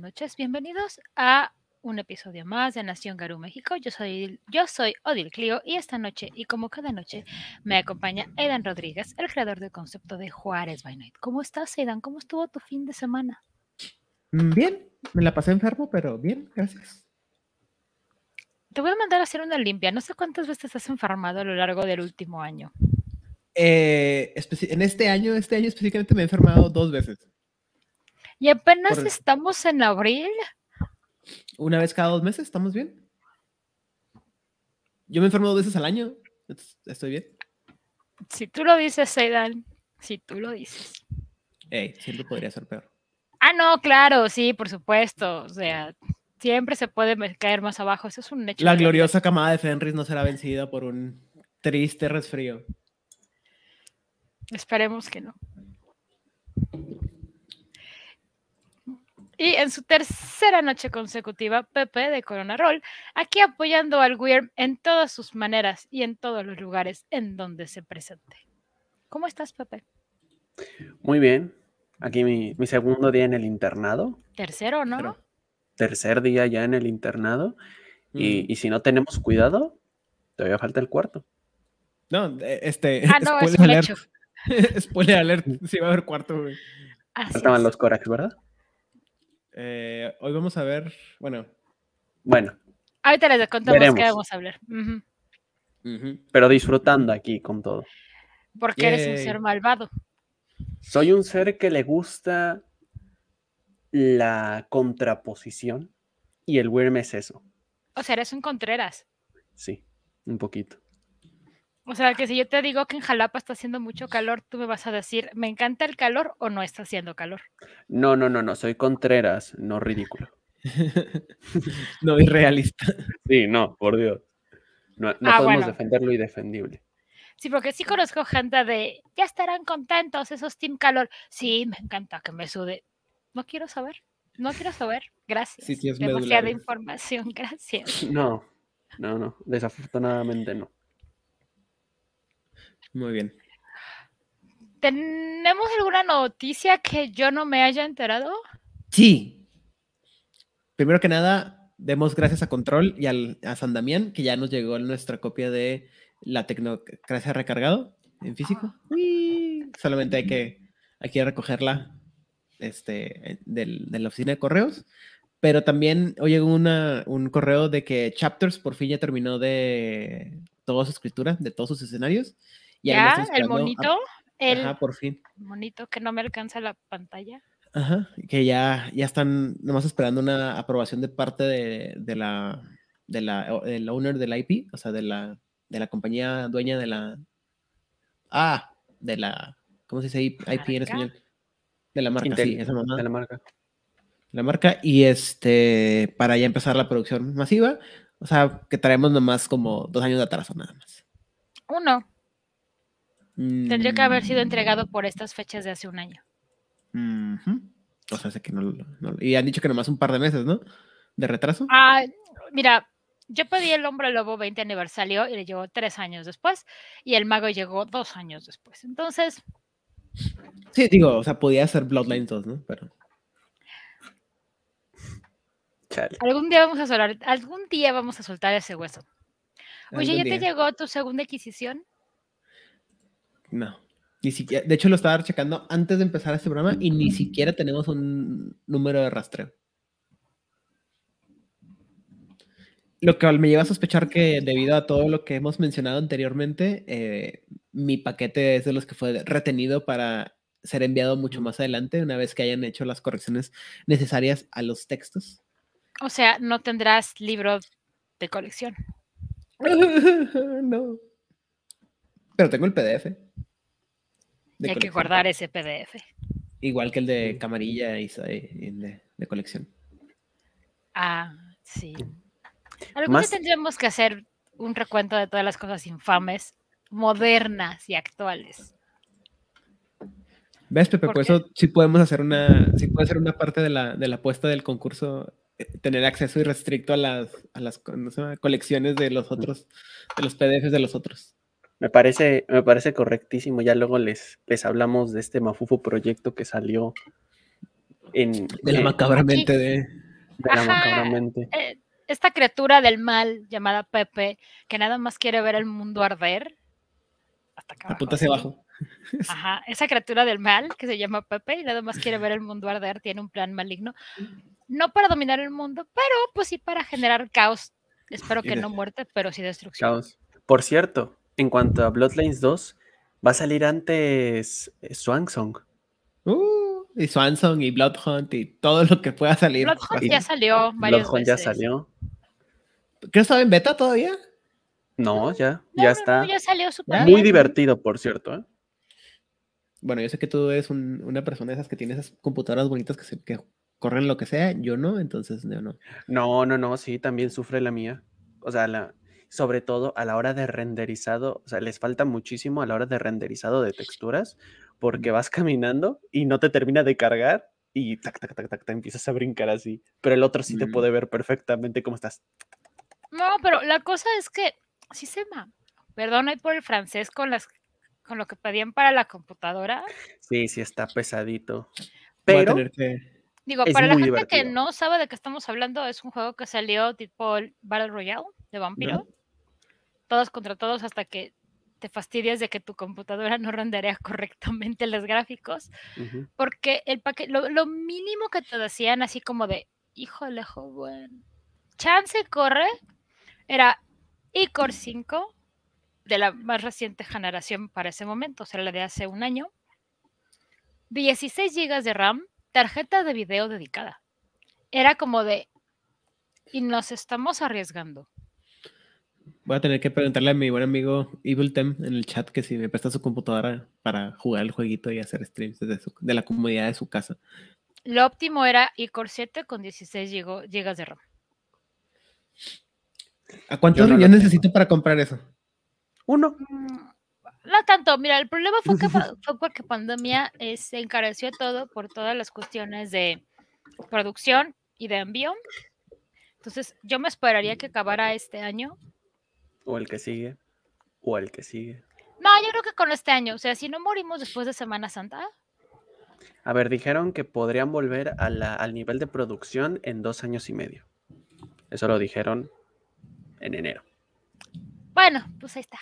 noches, bienvenidos a un episodio más de Nación Garú México. Yo soy, yo soy Odil Clio y esta noche, y como cada noche, me acompaña Aidan Rodríguez, el creador del concepto de Juárez by Night. ¿Cómo estás, Aidan? ¿Cómo estuvo tu fin de semana? Mm, bien, me la pasé enfermo, pero bien, gracias. Te voy a mandar a hacer una limpia. No sé cuántas veces has enfermado a lo largo del último año. Eh, en este año, este año específicamente me he enfermado dos veces. Y apenas estamos en abril. Una vez cada dos meses, ¿estamos bien? Yo me enfermo dos veces al año. Estoy bien. Si tú lo dices, Aidan, eh, si tú lo dices. Ey, siempre podría ser peor. Ah, no, claro, sí, por supuesto. O sea, siempre se puede caer más abajo. Eso es un hecho. La gloriosa camada de Fenris no será vencida por un triste resfrío. Esperemos que no. Y en su tercera noche consecutiva, Pepe de Corona Roll, aquí apoyando al Weird en todas sus maneras y en todos los lugares en donde se presente. ¿Cómo estás, Pepe? Muy bien. Aquí mi, segundo día en el internado. Tercero, ¿no? tercer día ya en el internado. Mm. Y, si no tenemos cuidado, todavía falta el cuarto. No, e, este. Ah, no, es un spoiler alert. Sí, va a haber cuarto, güey. Faltaban los Corax, ¿verdad? Eh, hoy vamos a ver, bueno. Bueno. Ahorita les contamos qué vamos a hablar. Pero disfrutando aquí con todo. Porque eres un ser malvado. Soy un ser que le gusta la contraposición y el Wyrm es eso. O sea, eres un Contreras. Sí, un poquito. O sea, que si yo te digo que en Jalapa está haciendo mucho calor, tú me vas a decir, ¿me encanta el calor o no está haciendo calor? No, no, no, no, soy Contreras, no ridículo. no irrealista. Sí, no, por Dios. No, ah, podemos defenderlo, y defendible. Sí, porque sí conozco gente de, ya estarán contentos esos Team Calor. Sí, me encanta que me sude. No quiero saber, no quiero saber. Gracias. Demasiada información, gracias. No, no, no, desafortunadamente no. Muy bien. ¿Tenemos alguna noticia que yo no me haya enterado? Sí. Primero que nada, demos gracias a Control y al, a San Damián, que ya nos llegó nuestra copia de la Tecnocracia Recargado en físico. Ah. solamente hay que, hay recogerla este, del, de la oficina de correos. Pero también hoy llegó un correo de que Chapters por fin ya terminó de toda su escritura, de todos sus escenarios ya, el monito. Ah, el, por fin. El monito que no me alcanza la pantalla. Ajá, que ya, ya están nomás esperando una aprobación de parte de, la, de la, del owner del IP, o sea, de la, de la compañía dueña de la... Ah, de la... ¿Cómo se dice IP en español? De la marca, sí, De la marca. La marca, y este, para ya empezar la producción masiva, o sea, que traemos nomás como dos años de atraso nada más. Uno. Tendría que haber sido mm. entregado por estas fechas de hace un año. O sea, sé que no, lo. Y han dicho que nomás un par de meses, ¿no? De retraso. Ah, mira, yo pedí el Hombre Lobo 20 aniversario y le llegó tres años después. Y el Mago llegó dos años después. Entonces. Sí, digo, o sea, podía ser Bloodline 2, ¿no? Pero. Chale. Algún día vamos a soltar, algún día vamos a soltar ese hueso. Oye, ¿ya te llegó tu segunda adquisición? No. Ni siquiera, de hecho, lo estaba checando antes de empezar este programa y ni siquiera tenemos un número de rastreo. Lo que me lleva a sospechar que debido a todo lo que hemos mencionado anteriormente, eh, mi paquete es de los que fue retenido para ser enviado mucho más adelante, una vez que hayan hecho las correcciones necesarias a los textos. O sea, no tendrás libro de colección. no. Pero tengo el PDF. hay que guardar ese PDF. Igual que el de camarilla y de, colección. Ah, sí. Algún tendríamos que hacer un recuento de todas las cosas infames, modernas y actuales. ¿Ves, Pepe? Por, eso sí podemos hacer una, sí puede ser una parte de la, de la apuesta del concurso, eh, tener acceso irrestricto a las, colecciones de los otros, de los PDFs de los otros. Me parece, me parece correctísimo. Ya luego les, les hablamos de este Mafufo proyecto que salió en. De la eh, macabramente de. la eh, esta criatura del mal llamada Pepe, que nada más quiere ver el mundo arder. Hasta acá. Abajo, hacia abajo. Ajá, esa criatura del mal que se llama Pepe y nada más quiere ver el mundo arder, tiene un plan maligno. No para dominar el mundo, pero pues sí para generar caos. Espero que no muerte, pero sí destrucción. Caos. Por cierto, en cuanto a Bloodlines 2, va a salir antes eh, Swansong. Uh, y Swansong y Bloodhunt y todo lo que pueda salir. Bloodhunt ya salió varias Bloodhunt ya salió. ¿Qué estaba en beta todavía? No, ya, ya está. ya salió Muy divertido, por cierto. ¿eh? Bueno, yo sé que tú eres una persona de esas que tiene esas computadoras bonitas que, corren lo que sea, yo no, entonces no. No, no, no, sí, también sufre la mía. O sea, la, sobre todo a la hora de renderizado, o sea, les falta muchísimo a la hora de renderizado de texturas, porque vas caminando y no te termina de cargar y tac, tac, tac, tac, te empiezas a brincar así, pero el otro sí te mm. puede ver perfectamente cómo estás. No, pero la cosa es que sí se ma. Perdón hay por el francés con las con lo que pedían para la computadora. Sí, sí está pesadito. Pero digo, para la gente que no sabe de qué estamos hablando, es un juego que salió tipo Battle Royale de vampiro todos contra todos hasta que te fastidias de que tu computadora no rendería correctamente los gráficos, porque el paquete, lo, mínimo que te decían, así como de, híjole, joven, chance corre, era iCore 5 de la más reciente generación para ese momento, o sea, la de hace un año, 16 GB de RAM, tarjeta de video dedicada. Era como de, y nos estamos arriesgando. Voy a tener que preguntarle a mi buen amigo Evil Tem en el chat que si me presta su computadora para jugar el jueguito y hacer streams desde de la comodidad de su casa. Lo óptimo era iCore 7 con 16 GB de RAM. ¿A cuántos yo necesito para comprar eso? Uno. Mm, no tanto, mira, el problema fue que fue porque pandemia se encareció todo por todas las cuestiones de producción y de envío. Entonces, yo me esperaría que acabara este año o el que sigue. O el que sigue. No, yo creo que con este año. O sea, si no morimos después de Semana Santa. A ver, dijeron que podrían volver al nivel de producción en dos años y medio. Eso lo dijeron en enero. Bueno, pues ahí está.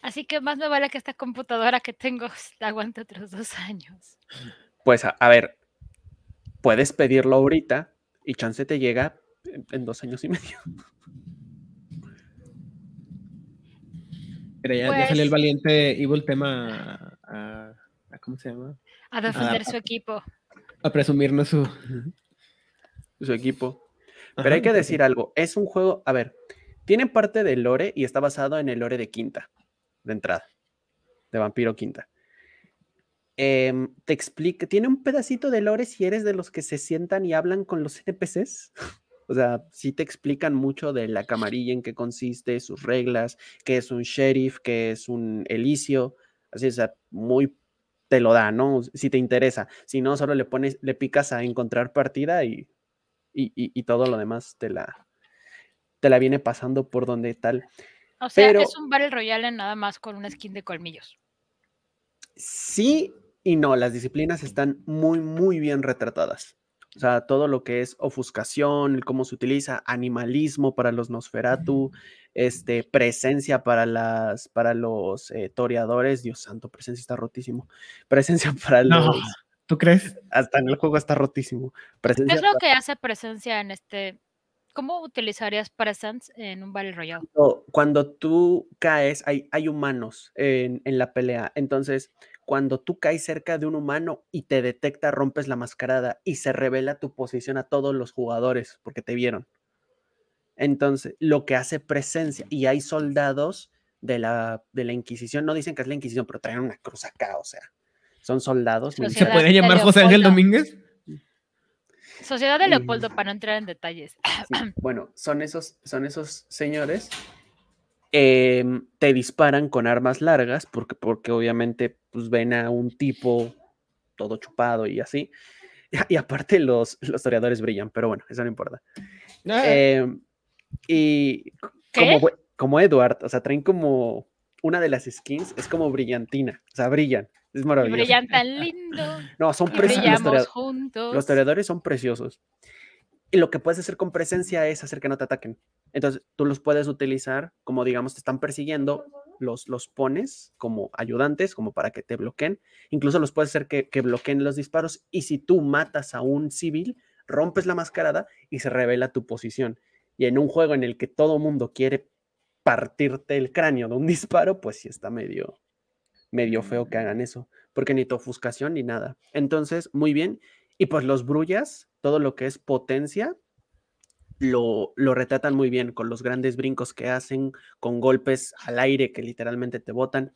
Así que más me vale que esta computadora que tengo aguante otros dos años. Pues a, ver, puedes pedirlo ahorita y chance te llega en, en dos años y medio. Pero ya, pues salió el valiente el tema a, ¿cómo se llama? A defender su equipo. A presumirnos su, su equipo. Pero hay que decir algo, es un juego, a ver, tiene parte de lore y está basado en el lore de Quinta, de entrada, de Vampiro Quinta. Em, te explica, tiene un pedacito de lore si eres de los que se sientan y hablan con los NPCs. O sea, sí te explican mucho de la camarilla, en qué consiste, sus reglas, qué es un sheriff, qué es un elicio. Así, o sea, muy te lo da, ¿no? Si te interesa. Si no, solo le pones, le picas a encontrar partida y, y, todo lo demás te la, te la viene pasando por donde tal. O sea, es un Battle Royale nada más con una skin de colmillos. Sí y no, las disciplinas están muy, muy bien retratadas. O sea, todo lo que es ofuscación, cómo se utiliza, animalismo para los Nosferatu, este, presencia para, las, para los eh, toreadores, Dios santo, presencia está rotísimo. Presencia para no, los. ¿Tú crees? Hasta en el juego está rotísimo. Presencia es lo que hace presencia en este ¿Cómo utilizarías para Sans en un Battle Royale? Cuando tú caes, hay, hay humanos en, la pelea. Entonces, cuando tú caes cerca de un humano y te detecta, rompes la mascarada y se revela tu posición a todos los jugadores porque te vieron. Entonces, lo que hace presencia, y hay soldados de la, de la Inquisición, no dicen que es la Inquisición, pero traen una cruz acá, o sea, son soldados. ¿Se puede llamar José Ángel Domínguez? Sociedad de Leopoldo, para no entrar en detalles. bueno, son esos, son esos señores. Em, te disparan con armas largas, porque, porque obviamente pues, ven a un tipo todo chupado y así. Y, aparte los, los brillan, pero bueno, eso no importa. Ah. Em, y como, como Edward, o sea, traen como una de las skins es como brillantina, o sea, brillan, es maravilloso. brillan tan lindo. no, son preciosos. Los, juntos. son preciosos. Y lo que puedes hacer con presencia es hacer que no te ataquen. Entonces, tú los puedes utilizar como, digamos, te están persiguiendo, los, los pones como ayudantes, como para que te bloqueen. Incluso los puedes hacer que, que bloqueen los disparos. Y si tú matas a un civil, rompes la mascarada y se revela tu posición. Y en un juego en el que todo mundo quiere partirte el cráneo de un disparo, pues sí está medio, medio feo que hagan eso, porque ni tu ofuscación ni nada. Entonces, muy bien. Y pues los brullas, todo lo que es potencia, lo, lo retratan muy bien con los grandes brincos que hacen, con golpes al aire que literalmente te botan.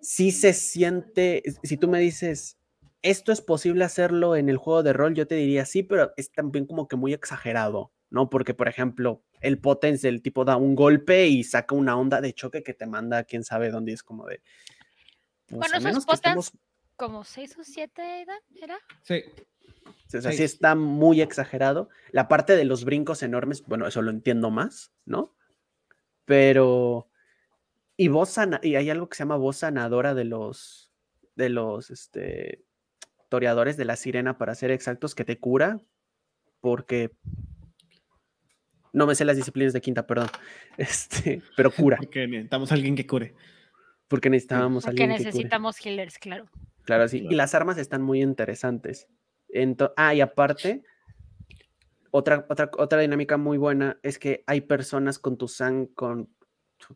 Si se siente, si tú me dices, esto es posible hacerlo en el juego de rol, yo te diría sí, pero es también como que muy exagerado, ¿no? Porque, por ejemplo, el potence, el tipo da un golpe y saca una onda de choque que te manda a quién sabe dónde. Es como de. Pues, bueno, como seis o 7 era. Sí. O sea, está muy exagerado. La parte de los brincos enormes, bueno, eso lo entiendo más, ¿no? Pero. Y voz y hay algo que se llama voz sanadora de los. de los. este. toreadores de la sirena, para ser exactos, que te cura. Porque no me sé las disciplinas de quinta, perdón. Este, pero cura. Porque necesitamos alguien que cure. Porque necesitamos alguien necesitamos que cure. healers, claro. Claro, sí. Y las armas están muy interesantes. ah, y aparte, otra, otra, dinámica muy buena es que hay personas con tu sangre, con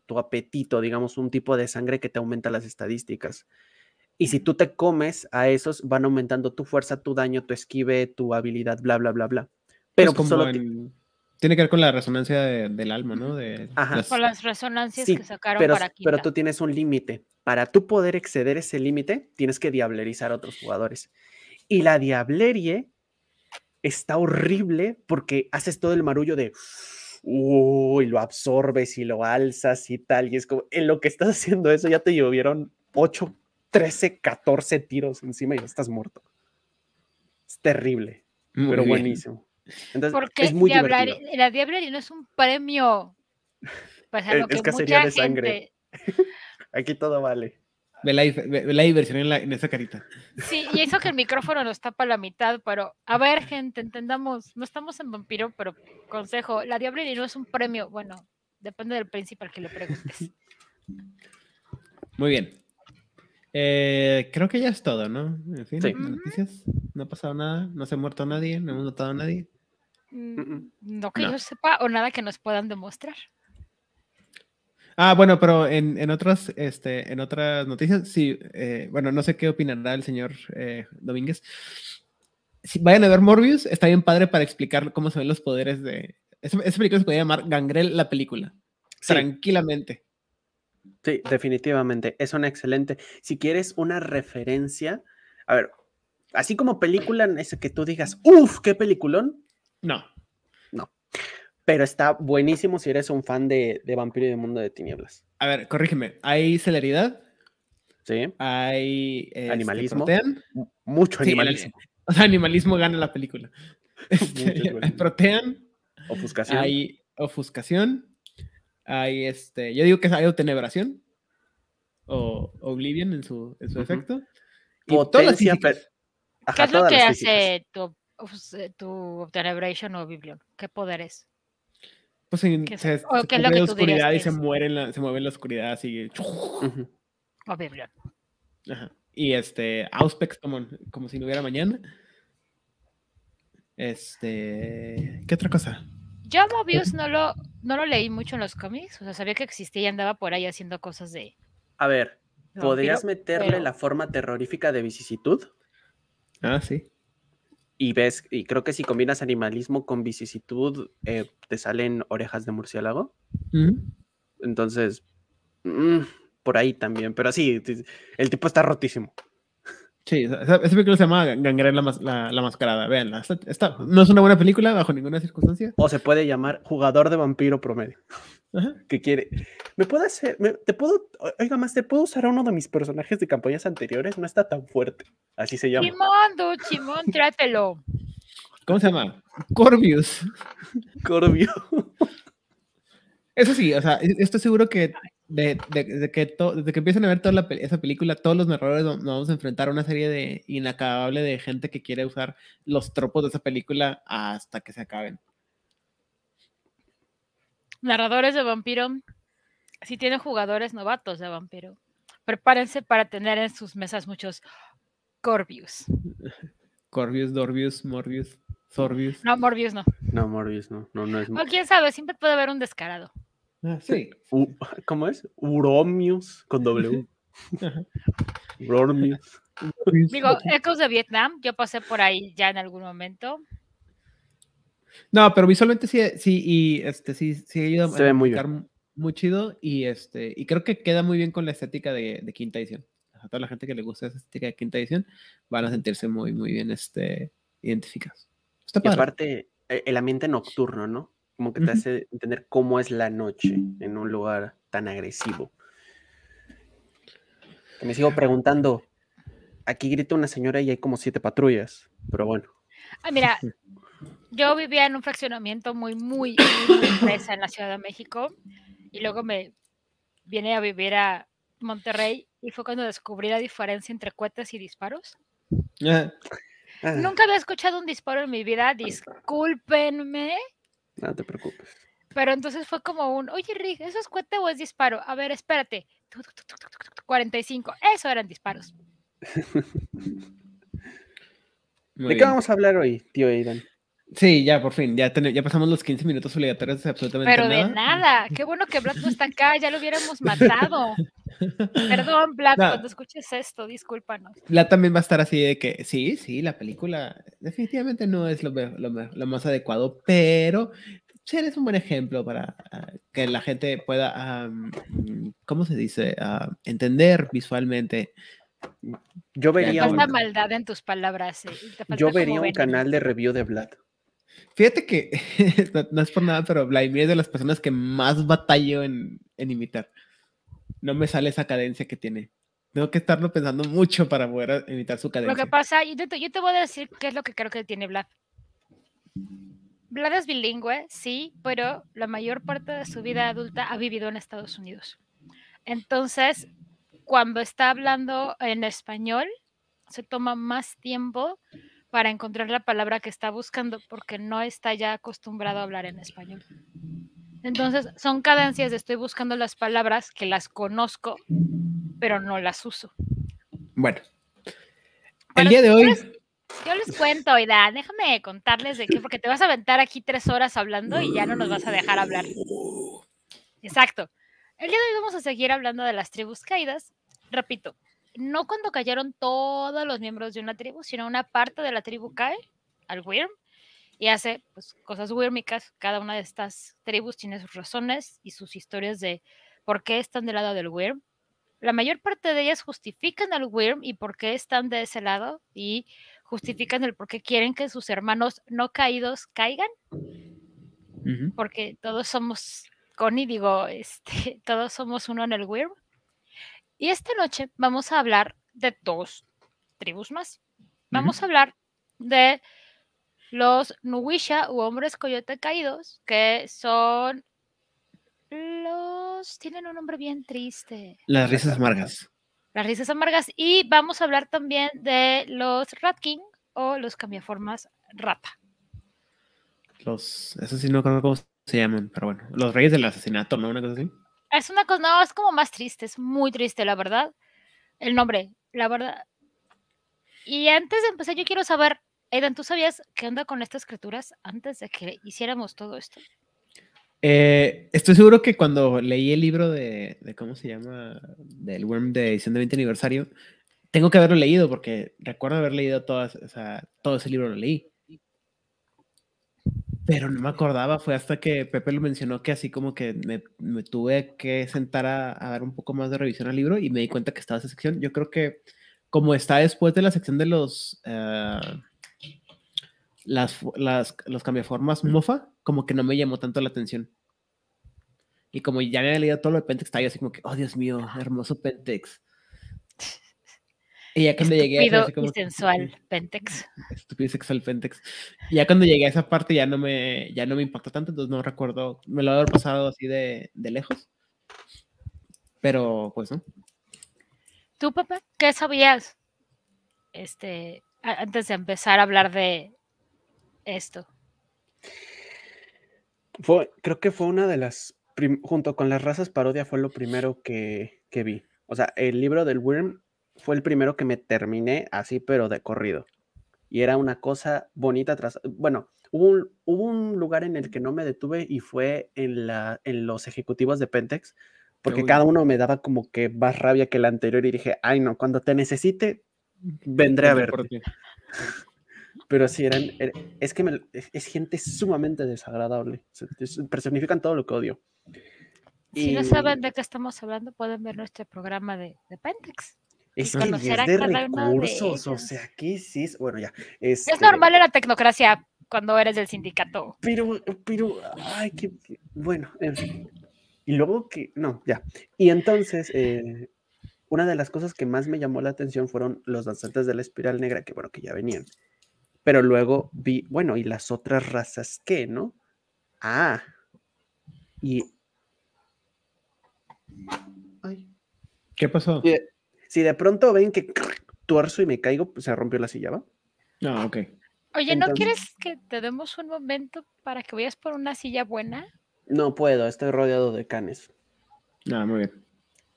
tu, apetito, digamos, un tipo de sangre que te aumenta las estadísticas. Y si tú te comes a esos, van aumentando tu fuerza, tu daño, tu esquive, tu habilidad, bla, bla, bla, bla. Pero como solo tiene que ver con la resonancia del alma, ¿no? De, Las... Con las resonancias que sacaron pero, aquí Pero tú tienes un límite. Para tú poder exceder ese límite, tienes que diablerizar a otros jugadores. Y la diablerie está horrible porque haces todo el marullo de y lo absorbes y lo alzas y tal. Y es como, en lo que estás haciendo eso ya te llovieron 8, 13, 14 tiros encima y ya estás muerto. Es terrible, pero buenísimo. Porque es muy La Diablería no es un premio. es, que cacería de sangre. Aquí todo vale. Ve la, diversión en, esa carita. Sí, y eso que el micrófono nos tapa la mitad, pero a ver, gente, entendamos, no estamos en vampiro, pero consejo, la Diablería no es un premio. Bueno, depende del principal que le preguntes. Muy bien. Eh, creo que ya es todo, ¿no? En fin, noticias. No ha pasado nada, no se ha muerto nadie, no hemos notado a nadie. Mm, mm, mm. No que yo sepa o nada que nos puedan demostrar. Ah, bueno, pero en, otras, este, en otras noticias, sí, eh, bueno, no sé qué opinará el señor eh, Domínguez. Si vayan a ver Morbius, está bien padre para explicar cómo se ven los poderes de... Esa, película se puede llamar Gangrel la película, tranquilamente. Sí, definitivamente, es una excelente. Si quieres una referencia, a ver, así como película en esa que tú digas, uff, qué peliculón, no. No. Pero está buenísimo si eres un fan de, de Vampiro y de Mundo de Tinieblas. A ver, corrígeme. ¿Hay celeridad? Sí. ¿Hay este, animalismo? Mucho animalismo. o sea, animalismo gana la película. Este, hay protean. Ofuscación. Hay ofuscación. Hay este. Yo digo que hay tenebración O Oblivion en su, efecto. Y todas ¿Qué es lo que hace tu pues, eh, tu Tenebration o Biblion? ¿Qué poder es? Pues en, la oscuridad y se, muere en la, se mueve en la oscuridad así. O Biblion. Y este, Auspex como, si no hubiera mañana. Este, ¿qué otra cosa? Yo Mobius no lo, no lo leí mucho en los cómics, o sea, sabía que existía y andaba por ahí haciendo cosas de... A ver, ¿podrías meterle la forma terrorífica de vicisitud? Ah, sí y ves, y creo que si combinas animalismo con vicisitud, eh, te salen orejas de murciélago. Entonces, mm, por ahí también. Pero así el tipo está rotísimo. Sí, ese película se llama Gangren la, Mascarada. vean no es una buena película bajo ninguna circunstancia. O se puede llamar Jugador de Vampiro Promedio que quiere. ¿Me puedo hacer? ¿Te puedo? Oiga, más, ¿te puedo usar a uno de mis personajes de campañas anteriores? No está tan fuerte. Así se llama. Chimón, Chimón, trátelo. ¿Cómo se llama? Corbius. Corbius. Eso sí, o sea, e, estoy seguro que de, que desde que empiezan a ver toda esa película, todos los errores nos vamos a enfrentar a una serie de inacabable de gente que quiere usar los tropos de esa película hasta que se acaben narradores de vampiro, si tienen jugadores novatos de vampiro, prepárense para tener en sus mesas muchos Corvius. Corvius, Dorvius, Morbius, Sorbius. No, Morbius no. No, Morbius no. no, no es... O quién sabe, siempre puede haber un descarado. Ah, sí. ¿Cómo es? Uromius con W. Uromius. Digo, Ecos de Vietnam, yo pasé por ahí ya en algún momento. No, pero visualmente sí, sí, y este, sí, sí ayuda a ve muy, chido y este, y creo que queda muy bien con la estética de, quinta edición. A toda la gente que le gusta esa estética de quinta edición van a sentirse muy, muy bien este, identificados. aparte, e, el ambiente nocturno, ¿no? Como que te hace entender cómo es la noche en un lugar tan agresivo. Que me sigo preguntando, aquí grita una señora y hay como siete patrullas, pero bueno. Ah, mira, yo vivía en un fraccionamiento muy, muy, muy en la Ciudad de México y luego me vine a vivir a Monterrey y fue cuando descubrí la diferencia entre cuetas y disparos. Nunca había escuchado un disparo en mi vida, discúlpenme. No te preocupes. Pero entonces fue como un, oye Rick, ¿eso es cohete o es disparo? A ver, espérate. 45, eso eran disparos. ¿De qué vamos a hablar hoy, tío Aidan? Sí, ya por fin, ya, ya pasamos los 15 minutos obligatorios de absolutamente Pero nada. Pero de nada, qué bueno que Blat no está acá, ya lo hubiéramos matado. Perdón, Blat, cuando escuches esto, discúlpanos. Vlad también va a estar así de que, sí, sí, la película definitivamente no es lo, más adecuado, pero eres un buen ejemplo para ah, que la gente pueda, ¿cómo se dice? Ah, entender visualmente yo vería. maldad en tus palabras. Eh, yo vería un canal de review de Vlad. Fíjate que no, es por nada, pero Vladimir es de las personas que más batallo en, en imitar. No me sale esa cadencia que tiene tengo que estarlo pensando mucho para poder imitar su cadencia. Lo que pasa, yo yo te, voy a decir qué es lo que creo que tiene Vlad. Vlad es bilingüe, sí, pero la mayor parte de su vida adulta ha vivido en Estados Unidos. Entonces, cuando está hablando en español, se toma más tiempo para encontrar la palabra que está buscando porque no está ya acostumbrado a hablar en español. Entonces, son cadencias estoy buscando las palabras que las conozco, pero no las uso. Bueno, el día de hoy... Pues, yo les cuento, Oida, déjame contarles de qué, porque te vas a aventar aquí tres horas hablando y ya no nos vas a dejar hablar. Exacto. El día de hoy vamos a seguir hablando de las tribus caídas. Repito, no cuando cayeron todos los miembros de una tribu, sino una parte de la tribu cae al Wyrm y hace pues, cosas wyrmicas. Cada una de estas tribus tiene sus razones y sus historias de por qué están del lado del Wyrm. La mayor parte de ellas justifican al Wyrm y por qué están de ese lado y justifican el por qué quieren que sus hermanos no caídos caigan. Porque todos somos, Connie, digo, este, todos somos uno en el Wyrm. Y esta noche vamos a hablar de dos tribus más. Vamos a hablar de los Nuisha u hombres coyote caídos, que son los... tienen un nombre bien triste. Las risas amargas. Las risas amargas. Y vamos a hablar también de los ratking o los cambiaformas rata. Los, eso sí no creo cómo se llaman, pero bueno, los reyes del asesinato, ¿no? Una cosa así. Es una cosa, no, es como más triste, es muy triste, la verdad. El nombre, la verdad. Y antes de empezar, yo quiero saber, Edan, ¿tú sabías qué onda con estas criaturas antes de que hiciéramos todo esto? Eh, estoy seguro que cuando leí el libro de, ¿cómo se llama? Del Worm de edición de 20 aniversario, tengo que haberlo leído porque recuerdo haber leído todas, o sea, todo ese libro lo leí. Pero no me acordaba, fue hasta que Pepe lo mencionó que así como que me, tuve que sentar a, dar un poco más de revisión al libro y me di cuenta que estaba esa sección. Yo creo que como está después de la sección de los, ah, las, las, los cambiaformas mofa, como que no me llamó tanto la atención. Y como ya me había leído todo lo de Pentex, estaba yo así como que, oh Dios mío, hermoso Pentex. Y ya cuando llegué a Pentex. Estúpido sexual Pentex. ya cuando llegué a esa parte ya no me, ya no me impactó tanto, entonces no recuerdo, me lo había pasado así de, lejos. Pero pues no. ¿Tú, papá, qué sabías? Este, antes de empezar a hablar de esto. creo que fue una de las, junto con las razas parodia, fue lo primero que, que vi. O sea, el libro del Worm fue el primero que me terminé así, pero de corrido. Y era una cosa bonita tras... Bueno, hubo un, lugar en el que no me detuve y fue en, la, en los ejecutivos de Pentex, porque cada uno me daba como que más rabia que el anterior y dije, ay no, cuando te necesite, vendré a verte. Pero sí, eran, er, es que es, gente sumamente desagradable. Personifican todo lo que odio. Si no saben de qué estamos hablando, pueden ver nuestro programa de Pentex. Es que es de recursos, de o sea, ¿qué sí Bueno, ya. Es normal este en la tecnocracia cuando eres del sindicato. Pero, pero, ay, qué, bueno, Y luego que, no, ya. Y entonces, eh, una de las cosas que más me llamó la atención fueron los danzantes de la espiral negra, que bueno, que ya venían. Pero luego vi, bueno, y las otras razas ¿qué, ¿no? Ah. Y... ¿Qué pasó? Si de pronto ven que tuerzo y me caigo, se rompió la silla, ¿va? no, ah, ok. Oye, ¿no quieres que te demos un momento para que vayas por una silla buena? No puedo, estoy rodeado de canes. No, ah, muy bien.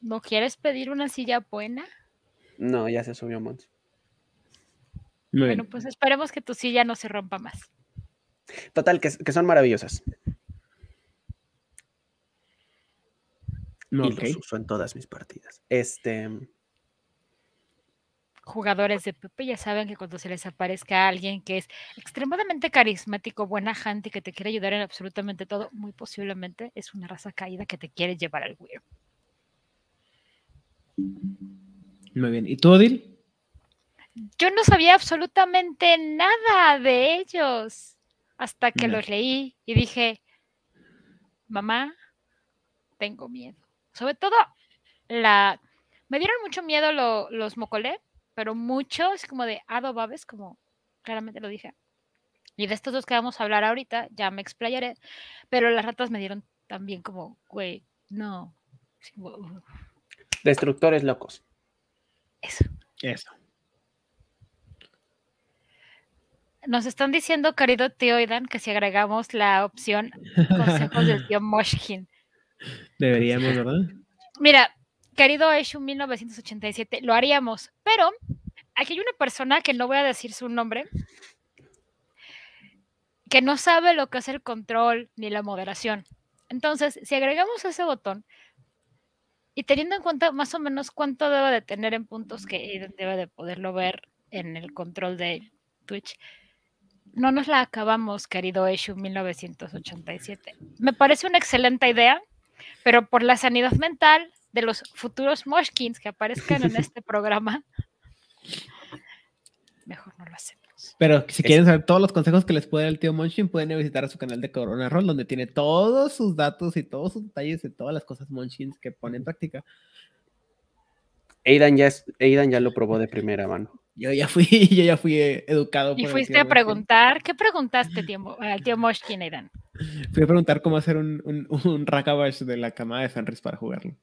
¿No quieres pedir una silla buena? No, ya se subió Mons. bueno, pues esperemos que tu silla no se rompa más. Total, que, son maravillosas. No, y los uso en todas mis partidas. Este jugadores de Pepe ya saben que cuando se les aparezca alguien que es extremadamente carismático, buena gente, que te quiere ayudar en absolutamente todo, muy posiblemente es una raza caída que te quiere llevar al weird. Muy bien. ¿Y tú, Odil? Yo no sabía absolutamente nada de ellos hasta que los leí y dije, mamá, tengo miedo. Sobre todo la... Me dieron mucho miedo los mocolet pero mucho es como de Babes, como claramente lo dije. Y de estos dos que vamos a hablar ahorita, ya me explayaré, pero las ratas me dieron también como, güey, no. Destructores locos. Eso. Eso. Nos están diciendo, querido Teoidan, que si agregamos la opción consejos del tío Moshkin. Deberíamos, ¿verdad? Mira, querido Eshu 1987, lo haríamos, pero aquí hay una persona que no voy a decir su nombre, que no sabe lo que es el control ni la moderación. Entonces, si agregamos ese botón y teniendo en cuenta más o menos cuánto debe de tener en puntos que debe de poderlo ver en el control de Twitch, no nos la acabamos, querido Eshu 1987. Me parece una excelente idea, pero por la sanidad mental de los futuros Moshkins que aparezcan en este programa, mejor no lo hacemos. Pero si quieren saber todos los consejos que les puede dar el tío Moshkin pueden visitar a su canal de Corona Roll, donde tiene todos sus datos y todos sus detalles de todas las cosas Moshkins que pone en práctica. Aidan ya, es, Aidan ya lo probó de primera mano. Yo ya fui, yo ya fui eh, educado. Y fuiste a preguntar, ¿qué preguntaste tío, al tío Moshkin, Aidan? Fui a preguntar cómo hacer un, un, de la cama de Fenris para jugarlo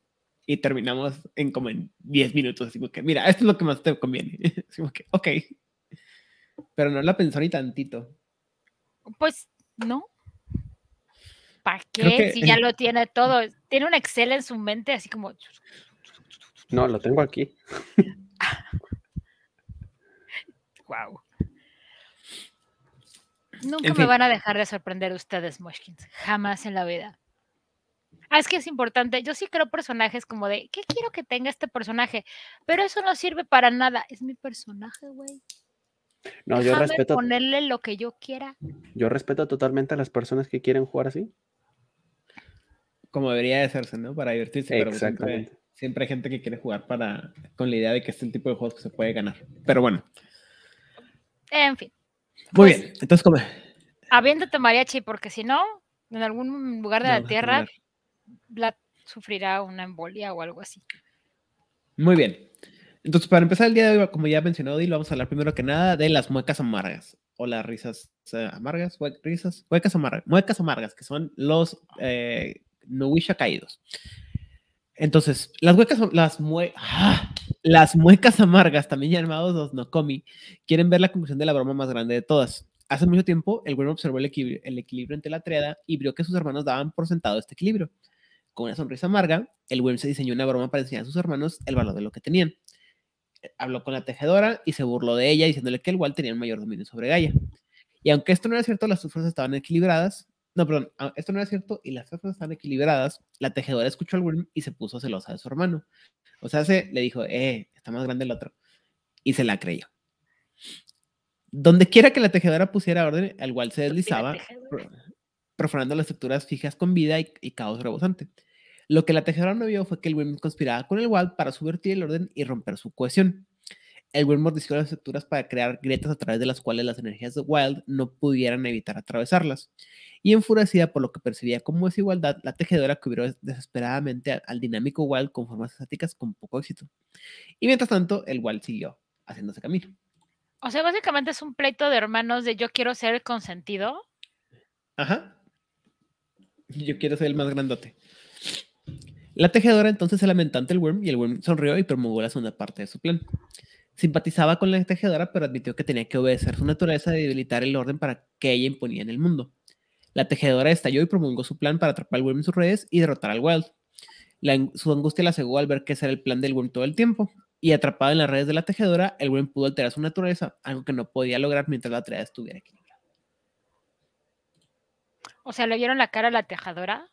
y terminamos en como en 10 minutos. Así como que, mira, esto es lo que más te conviene. Así como que, ok. Pero no la pensó ni tantito. Pues no. ¿Para qué? si ya lo tiene todo. Tiene un Excel en su mente, así como. No, lo tengo aquí. wow. Nunca me van a dejar de sorprender ustedes, Moshkins. Jamás en la vida. Ah, es que es importante. Yo sí creo personajes como de, ¿qué quiero que tenga este personaje? Pero eso no sirve para nada. Es mi personaje, güey. No, yo respeto. Ponerle lo que yo quiera. Yo respeto totalmente a las personas que quieren jugar así. Como debería de hacerse, ¿no? Para divertirse. Pero pues, siempre, hay gente que quiere jugar para, con la idea de que es el tipo de juegos que se puede ganar. Pero bueno. En fin. Muy pues bien. Entonces, come. Habiéndote mariachi, porque si no, en algún lugar de la tierra Vlad sufrirá una embolia o algo así. Muy bien. Entonces, para empezar el día de hoy, como ya mencionado vamos a hablar primero que nada de las muecas amargas o las risas eh, amargas, risas, muecas amargas, muecas amargas, que son los eh, caídos. Entonces, las huecas, las, ah, las muecas amargas, también llamados los nokomi, quieren ver la conclusión de la broma más grande de todas. Hace mucho tiempo, el bueno observó el, el equilibrio entre la triada y vio que sus hermanos daban por sentado este equilibrio. Con una sonrisa amarga, el WIM se diseñó una broma para enseñar a sus hermanos el valor de lo que tenían. Eh, habló con la tejedora y se burló de ella, diciéndole que el Wal tenía un mayor dominio sobre Gaia. Y aunque esto no era cierto, las fuerzas estaban equilibradas. No, perdón, ah, esto no era cierto y las fuerzas estaban equilibradas. La tejedora escuchó al Wim y se puso celosa de su hermano. O sea, se le dijo, eh, está más grande el otro. Y se la creyó. Donde quiera que la tejedora pusiera orden, el Wal se pues deslizaba, profanando las estructuras fijas con vida y caos rebosante. Lo que la tejedora no vio fue que el Wilmot conspiraba con el Wild para subvertir el orden y romper su cohesión. El Wilmot diseñó las estructuras para crear grietas a través de las cuales las energías de Wild no pudieran evitar atravesarlas. Y enfurecida por lo que percibía como desigualdad, la tejedora cubrió desesperadamente al dinámico Wild con formas estáticas con poco éxito. Y mientras tanto, el Wild siguió haciéndose camino. O sea, básicamente es un pleito de hermanos de yo quiero ser el consentido. Ajá. Yo quiero ser el más grandote. La tejedora entonces se lamentó ante el Worm y el Worm sonrió y promulgó la segunda parte de su plan. Simpatizaba con la tejedora, pero admitió que tenía que obedecer su naturaleza y debilitar el orden para que ella imponía en el mundo. La tejedora estalló y promulgó su plan para atrapar al Worm en sus redes y derrotar al Wild. su angustia la cegó al ver que ese era el plan del Worm todo el tiempo, y atrapado en las redes de la tejedora, el Worm pudo alterar su naturaleza, algo que no podía lograr mientras la tarea estuviera aquí. O sea, le vieron la cara a la tejedora.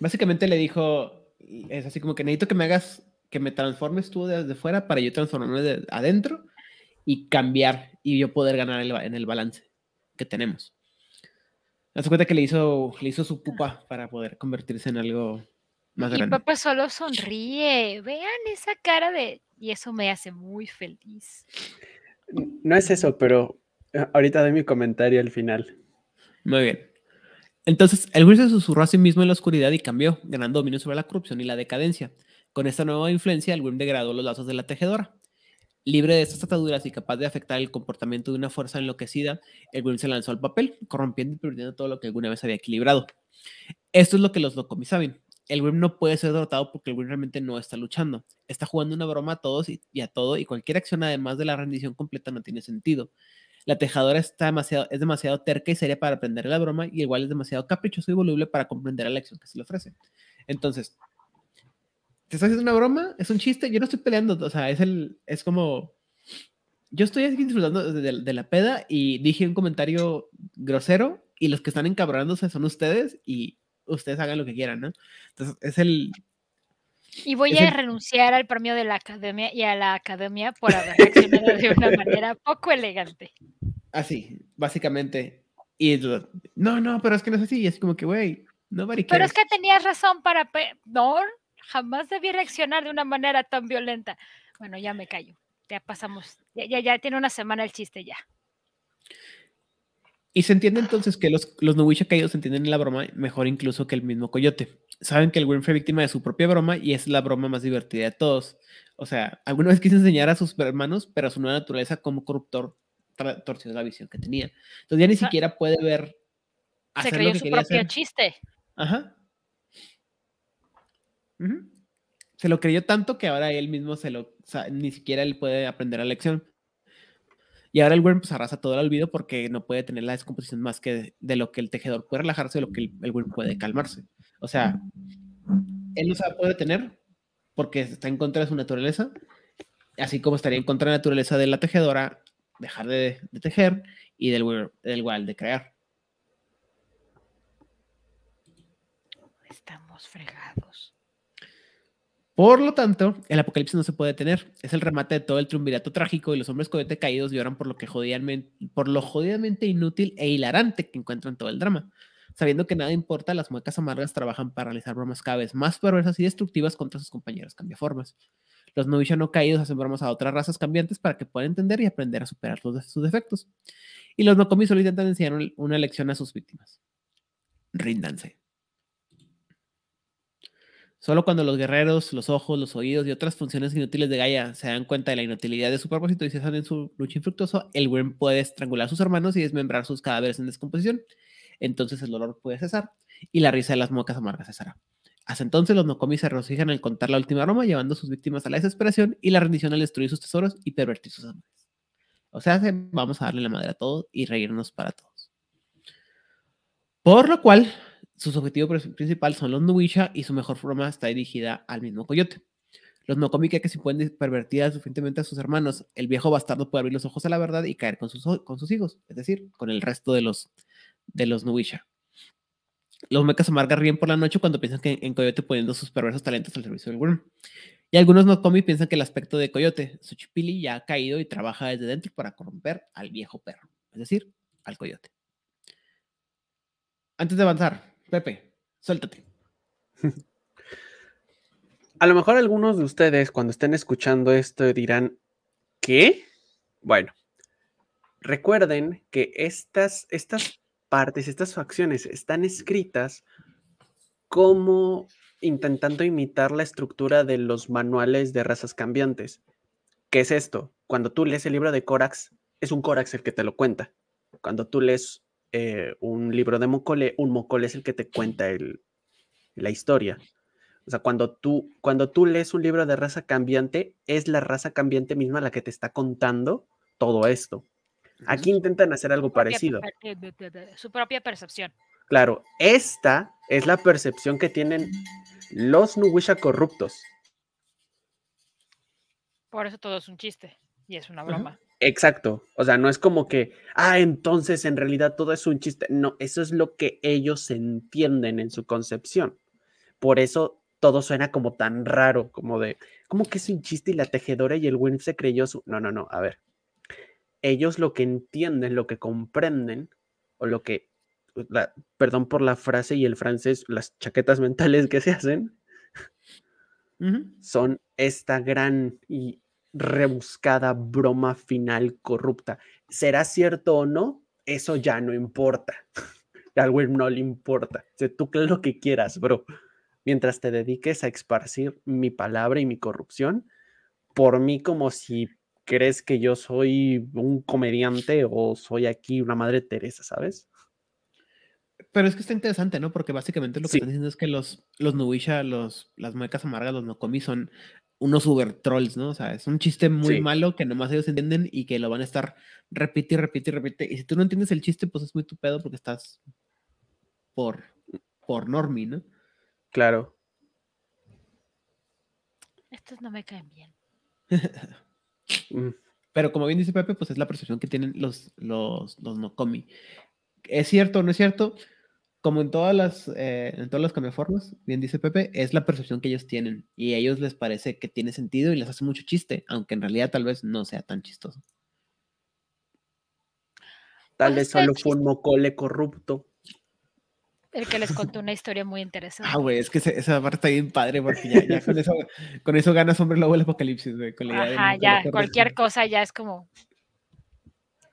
Básicamente le dijo, es así como que necesito que me hagas, que me transformes tú desde fuera para yo transformarme de adentro y cambiar y yo poder ganar en el balance que tenemos. Haz cuenta que le hizo, hizo su pupa ah. para poder convertirse en algo más y papá solo sonríe. Vean esa cara de... Y eso me hace muy feliz. No es eso, pero eh, ahorita doy mi comentario al final. Muy bien. Entonces, el Wim se susurró a sí mismo en la oscuridad y cambió, ganando dominio sobre la corrupción y la decadencia. Con esta nueva influencia, el Wim degradó los lazos de la tejedora. Libre de estas ataduras y capaz de afectar el comportamiento de una fuerza enloquecida, el Wim se lanzó al papel, corrompiendo y perdiendo todo lo que alguna vez había equilibrado. Esto es lo que los locomis saben. El WIM no puede ser derrotado porque el Wim realmente no está luchando. Está jugando una broma a todos y a todo, y cualquier acción además de la rendición completa no tiene sentido. La tejadora está demasiado, es demasiado terca y seria para aprender la broma y igual es demasiado caprichoso y voluble para comprender la lección que se le ofrece. Entonces, ¿te estás haciendo una broma? ¿Es un chiste? Yo no estoy peleando, o sea, es, el, es como... Yo estoy disfrutando de, la peda y dije un comentario grosero y los que están encabronándose son ustedes y ustedes hagan lo que quieran, ¿no? Entonces, es el... Y voy a renunciar al premio de la academia y a la academia por haber reaccionado de una manera poco elegante. Así, básicamente. Y no, no, pero es que no es así. Es como que, güey, no cares. Pero es que tenías razón para. No, jamás debí reaccionar de una manera tan violenta. Bueno, ya me callo. Ya pasamos. ya, ya tiene una semana el chiste ya. Y se entiende entonces que los, los Nowisha caídos entienden la broma mejor incluso que el mismo coyote. Saben que el Winfrey fue víctima de su propia broma y es la broma más divertida de todos. O sea, alguna vez quiso enseñar a sus hermanos, pero a su nueva naturaleza como corruptor torció la visión que tenía. Entonces ya ni siquiera puede ver. Hacer se creyó su propio chiste. Ajá. Se lo creyó tanto que ahora él mismo se lo. ni siquiera él puede aprender la lección. Y ahora el worm pues arrasa todo el olvido porque no puede tener la descomposición más que de, lo que el tejedor puede relajarse, de lo que el, worm puede calmarse. O sea, él no se puede tener porque está en contra de su naturaleza, así como estaría en contra de la naturaleza de la tejedora, dejar de, tejer y del, worm, del de crear. Estamos fregados. Por lo tanto, el apocalipsis no se puede tener. Es el remate de todo el triunvirato trágico y los hombres cohete caídos lloran por lo, que jodidamente, por lo inútil e hilarante que encuentran todo el drama. Sabiendo que nada importa, las muecas amargas trabajan para realizar bromas cada vez más perversas y destructivas contra sus compañeros formas Los novillos no caídos hacen bromas a otras razas cambiantes para que puedan entender y aprender a superar todos sus defectos. Y los no solo intentan una lección a sus víctimas. Ríndanse. Solo cuando los guerreros, los ojos, los oídos y otras funciones inútiles de Gaia se dan cuenta de la inutilidad de su propósito y cesan en su lucha infructuosa, el Wyrm puede estrangular a sus hermanos y desmembrar sus cadáveres en descomposición. Entonces el dolor puede cesar y la risa de las mocas amargas cesará. Hasta entonces los nocomis se regocijan al contar la última Roma, llevando a sus víctimas a la desesperación y la rendición al destruir sus tesoros y pervertir sus amores. O sea, vamos a darle la madre a todos y reírnos para todos. Por lo cual, sus objetivos principales son los Nuisha y su mejor forma está dirigida al mismo coyote. Los no que se pueden pervertir suficientemente a sus hermanos. El viejo bastardo puede abrir los ojos a la verdad y caer con sus, hijos, es decir, con el resto de los, de los Nuisha. Los mecas amargas ríen por la noche cuando piensan que en Coyote poniendo sus perversos talentos al servicio del Worm. Y algunos no piensan que el aspecto de Coyote, su chipili, ya ha caído y trabaja desde dentro para corromper al viejo perro, es decir, al Coyote. Antes de avanzar, Pepe, suéltate. A lo mejor algunos de ustedes cuando estén escuchando esto dirán, ¿qué? Bueno, recuerden que estas, estas partes, estas facciones están escritas como intentando imitar la estructura de los manuales de razas cambiantes. ¿Qué es esto? Cuando tú lees el libro de Corax, es un Corax el que te lo cuenta. Cuando tú lees eh, un libro de Mocole, un Mocole es el que te cuenta la historia. O sea, cuando tú, cuando tú lees un libro de raza cambiante, es la raza cambiante misma la que te está contando todo esto. Aquí intentan hacer algo parecido. Eh, su propia percepción. Claro, esta es la percepción que tienen los Nuwisha corruptos. Por eso todo es un chiste y es una broma. Exacto. O sea, no es como que, ah, entonces en realidad todo es un chiste. No, eso es lo que ellos entienden en su concepción. Por eso todo suena como tan raro, como de, ¿cómo que es un chiste y la tejedora y el Winf se creyó su... No, no, no, a ver. Ellos lo que entienden, lo que comprenden, o lo que, pues, perdón por la frase y el francés, las chaquetas mentales que se hacen, son esta gran y rebuscada broma final corrupta. ¿Será cierto o no? Eso ya no importa. Al no le importa. tú crees lo que quieras, bro. Mientras te dediques a esparcir mi palabra y mi corrupción, por mí como si crees que yo soy un comediante o soy aquí una madre Teresa, ¿sabes? Pero es que está interesante, ¿no? Porque básicamente lo que están diciendo es que los, los Nubisha, los, las muecas amargas, los Nokomi son unos uber trolls, ¿no? O sea, es un chiste muy malo que nomás ellos entienden y que lo van a estar repite y repite y si tú no entiendes el chiste, pues es muy tu porque estás por, por normie, ¿no? Claro. Estos no me caen bien. Mm. Pero como bien dice Pepe, pues es la percepción que tienen los, los, los no comi. ¿Es cierto o no es cierto? como en todas las, eh, en todas las bien dice Pepe, es la percepción que ellos tienen y a ellos les parece que tiene sentido y les hace mucho chiste, aunque en realidad tal vez no sea tan chistoso. Tal vez solo fue un mocole corrupto. El que les contó una historia muy interesante. Ah, güey, es que esa parte está bien padre porque ya, con, eso, con eso ganas Hombre Lobo el Apocalipsis, güey. Ajá, ya, cualquier cosa ya es como...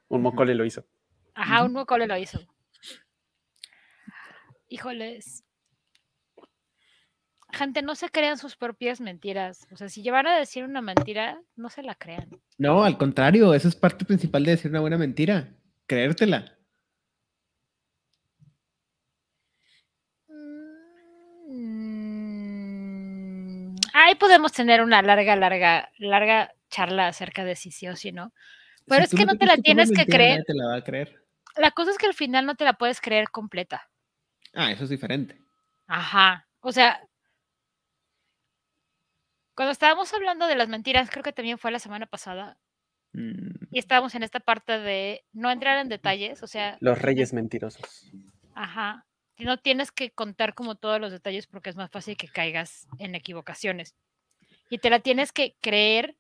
Un mocole lo hizo. Ajá, un mocole lo hizo híjoles. Gente, no se crean sus propias mentiras. O sea, si llevan a decir una mentira, no se la crean. No, al contrario, eso es parte principal de decir una buena mentira, creértela. Mm, ahí podemos tener una larga, larga, larga charla acerca de si sí o si no. Pero es que no te, la tienes que creer. Te la va a creer. La cosa es que al final no te la puedes creer completa. Ah, eso es diferente. Ajá. O sea, cuando estábamos hablando de las mentiras, creo que también fue la semana pasada, y mm. estábamos en esta parte de no entrar en detalles, o sea... Los reyes mentirosos. Ajá. No tienes que contar como todos los detalles porque es más fácil que caigas en equivocaciones. Y te la tienes que creer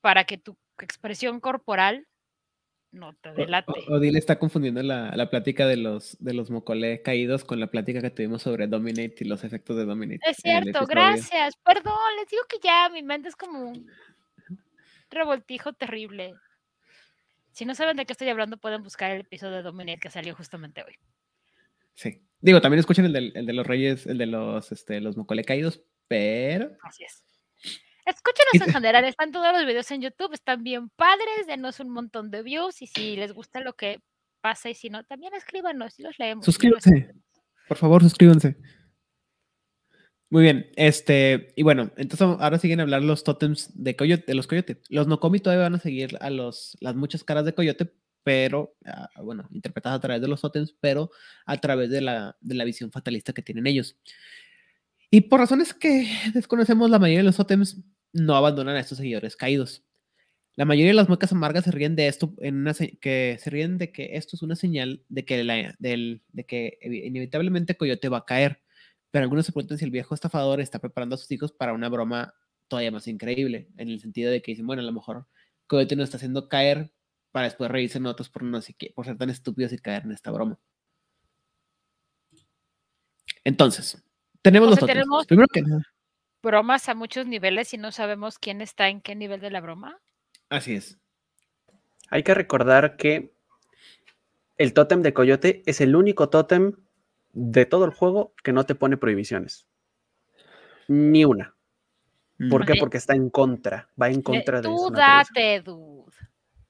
para que tu expresión corporal no te delate. Odile está confundiendo la, plática de los, de los mocolé caídos con la plática que tuvimos sobre Dominate y los efectos de Dominate. Es cierto, gracias. Perdón, les digo que ya mi mente es como un revoltijo terrible. Si no saben de qué estoy hablando, pueden buscar el episodio de Dominate que salió justamente hoy. Sí. Digo, también escuchen el de, de los reyes, el de los, este, los caídos, pero... Así es. Escúchenos en general, están todos los videos en YouTube, están bien padres, denos un montón de views y si les gusta lo que pasa y si no, también escríbanos y los leemos. Suscríbanse, por favor, suscríbanse. Muy bien, este, y bueno, entonces ahora siguen a hablar los totems de coyote, de los coyotes. Los Nokomi todavía van a seguir a los, las muchas caras de coyote, pero, ah, bueno, interpretadas a través de los totems, pero a través de la, de la visión fatalista que tienen ellos. Y por razones que desconocemos, la mayoría de los totems no abandonan a estos seguidores caídos. La mayoría de las muecas amargas se ríen de esto, en una que se ríen de que esto es una señal de que, de que inevitablemente Coyote va a caer, pero algunos se preguntan si el viejo estafador está preparando a sus hijos para una broma todavía más increíble, en el sentido de que dicen, bueno, a lo mejor Coyote nos está haciendo caer para después reírse en otros por, no ser tan estúpidos y caer en esta broma. Entonces, tenemos los otros. Primero que nada bromas a muchos niveles y no sabemos quién está en qué nivel de la broma. Así es. Hay que recordar que el tótem de Coyote es el único tótem de todo el juego que no te pone prohibiciones. Ni una. ¿Por mm. qué? Porque está en contra. Va en contra de.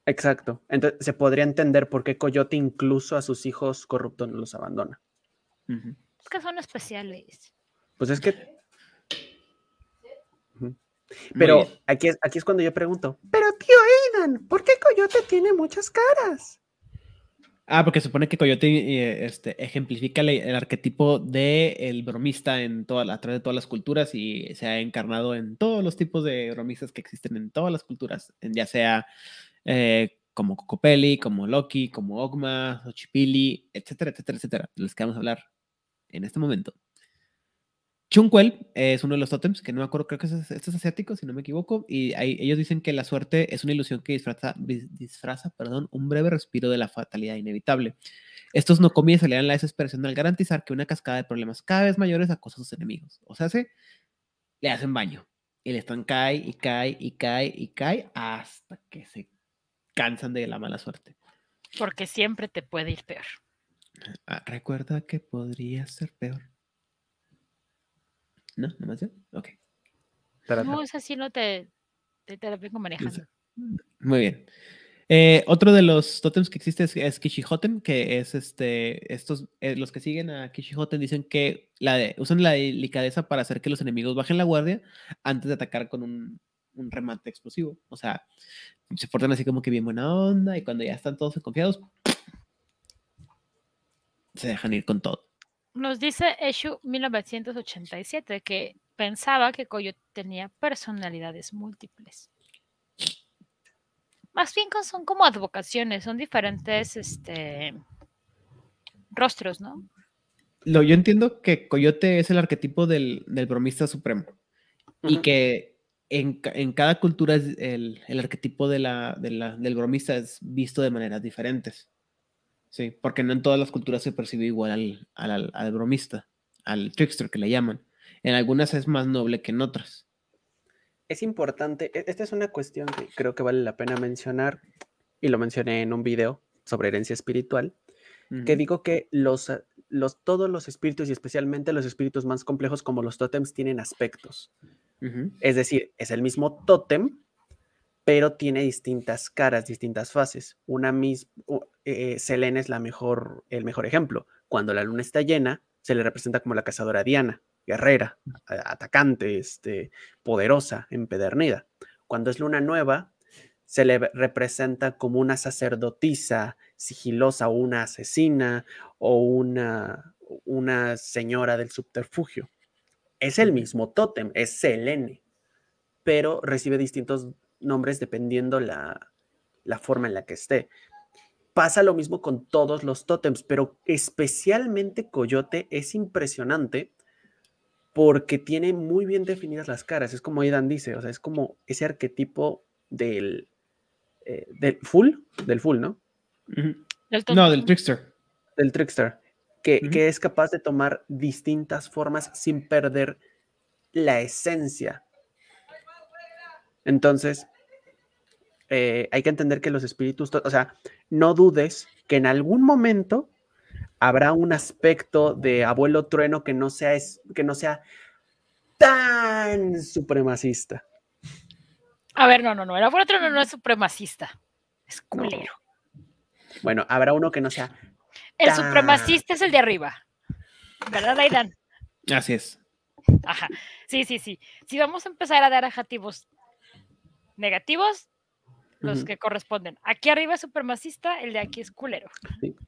Exacto. Entonces se podría entender por qué Coyote incluso a sus hijos corruptos no los abandona. Es que son especiales. Pues es que pero aquí es, aquí es cuando yo pregunto, pero tío Aidan, ¿por qué Coyote tiene muchas caras? Ah, porque supone que Coyote eh, este, ejemplifica el, arquetipo del el bromista en toda, a través de todas las culturas y se ha encarnado en todos los tipos de bromistas que existen en todas las culturas, ya sea eh, como Cocopelli, como Loki, como Ogma, Ochipili, etcétera, etcétera, etcétera, de los que vamos a hablar en este momento. Chunquel es uno de los totems, que no me acuerdo, creo que es, este asiático, si no me equivoco, y ellos dicen que la suerte es una ilusión que disfraza, disfraza perdón, un breve respiro de la fatalidad inevitable. Estos no a leer la desesperación al garantizar que una cascada de problemas cada vez mayores acosa a sus enemigos. O sea, se, le hacen baño. Y le están cae y cae y cae y cae hasta que se cansan de la mala suerte. Porque siempre te puede ir peor. Ah, recuerda que podría ser peor. ¿No? más yo? Ok. No, es así, no te, te, te manejando. Muy bien. Eh, otro de los tótems que existe es, es Kishihoten, que es este, estos, eh, los que siguen a Kishihoten dicen que usan la delicadeza para hacer que los enemigos bajen la guardia antes de atacar con un, un remate explosivo. O sea, se portan así como que bien buena onda y cuando ya están todos confiados, se dejan ir con todo. Nos dice Eshu 1987 que pensaba que Coyote tenía personalidades múltiples. Más bien son como advocaciones, son diferentes este, rostros, ¿no? yo entiendo que Coyote es el arquetipo del, bromista supremo y que en, cada cultura el, arquetipo del bromista es visto de maneras diferentes. Sí, porque no en todas las culturas se percibe igual al, bromista, al trickster que le llaman. En algunas es más noble que en otras. Es importante, e, esta es una cuestión que creo que vale la pena mencionar, y lo mencioné en un video sobre herencia espiritual, que digo que los, ah, los, todos los espíritus, y especialmente los espíritus más complejos como los tótems, tienen aspectos. Es decir, es el mismo tótem, pero tiene distintas caras, distintas fases. Una eh, Selene es la mejor, el mejor ejemplo. Cuando la luna está llena, se le representa como la cazadora Diana, guerrera, atacante, este, poderosa, empedernida. Cuando es luna nueva, se le representa como una sacerdotisa sigilosa una asesina o una, una señora del subterfugio. Es el mismo tótem, es Selene, pero recibe distintos nombres dependiendo la, forma en la que esté. Pasa lo mismo con todos los tótems, pero especialmente Coyote es impresionante porque tiene muy bien definidas las caras. Es como Edan dice, o sea, es como ese arquetipo del, eh, del full, del full, ¿no? no, del trickster. Del trickster, que, que es capaz de tomar distintas formas sin perder la esencia. Entonces, eh, hay que entender que los espíritus, o sea, no dudes que en algún momento habrá un aspecto de abuelo trueno que no sea, que no sea tan supremacista. A ver, no, no, no, el abuelo trueno no es supremacista, es culero. Bueno, habrá uno que no sea. El supremacista es el de arriba, ¿verdad, Aidan? Así es. Ajá, sí, sí, sí. Si vamos a empezar a dar adjetivos negativos, los que corresponden. Aquí arriba es masista, el de aquí es culero.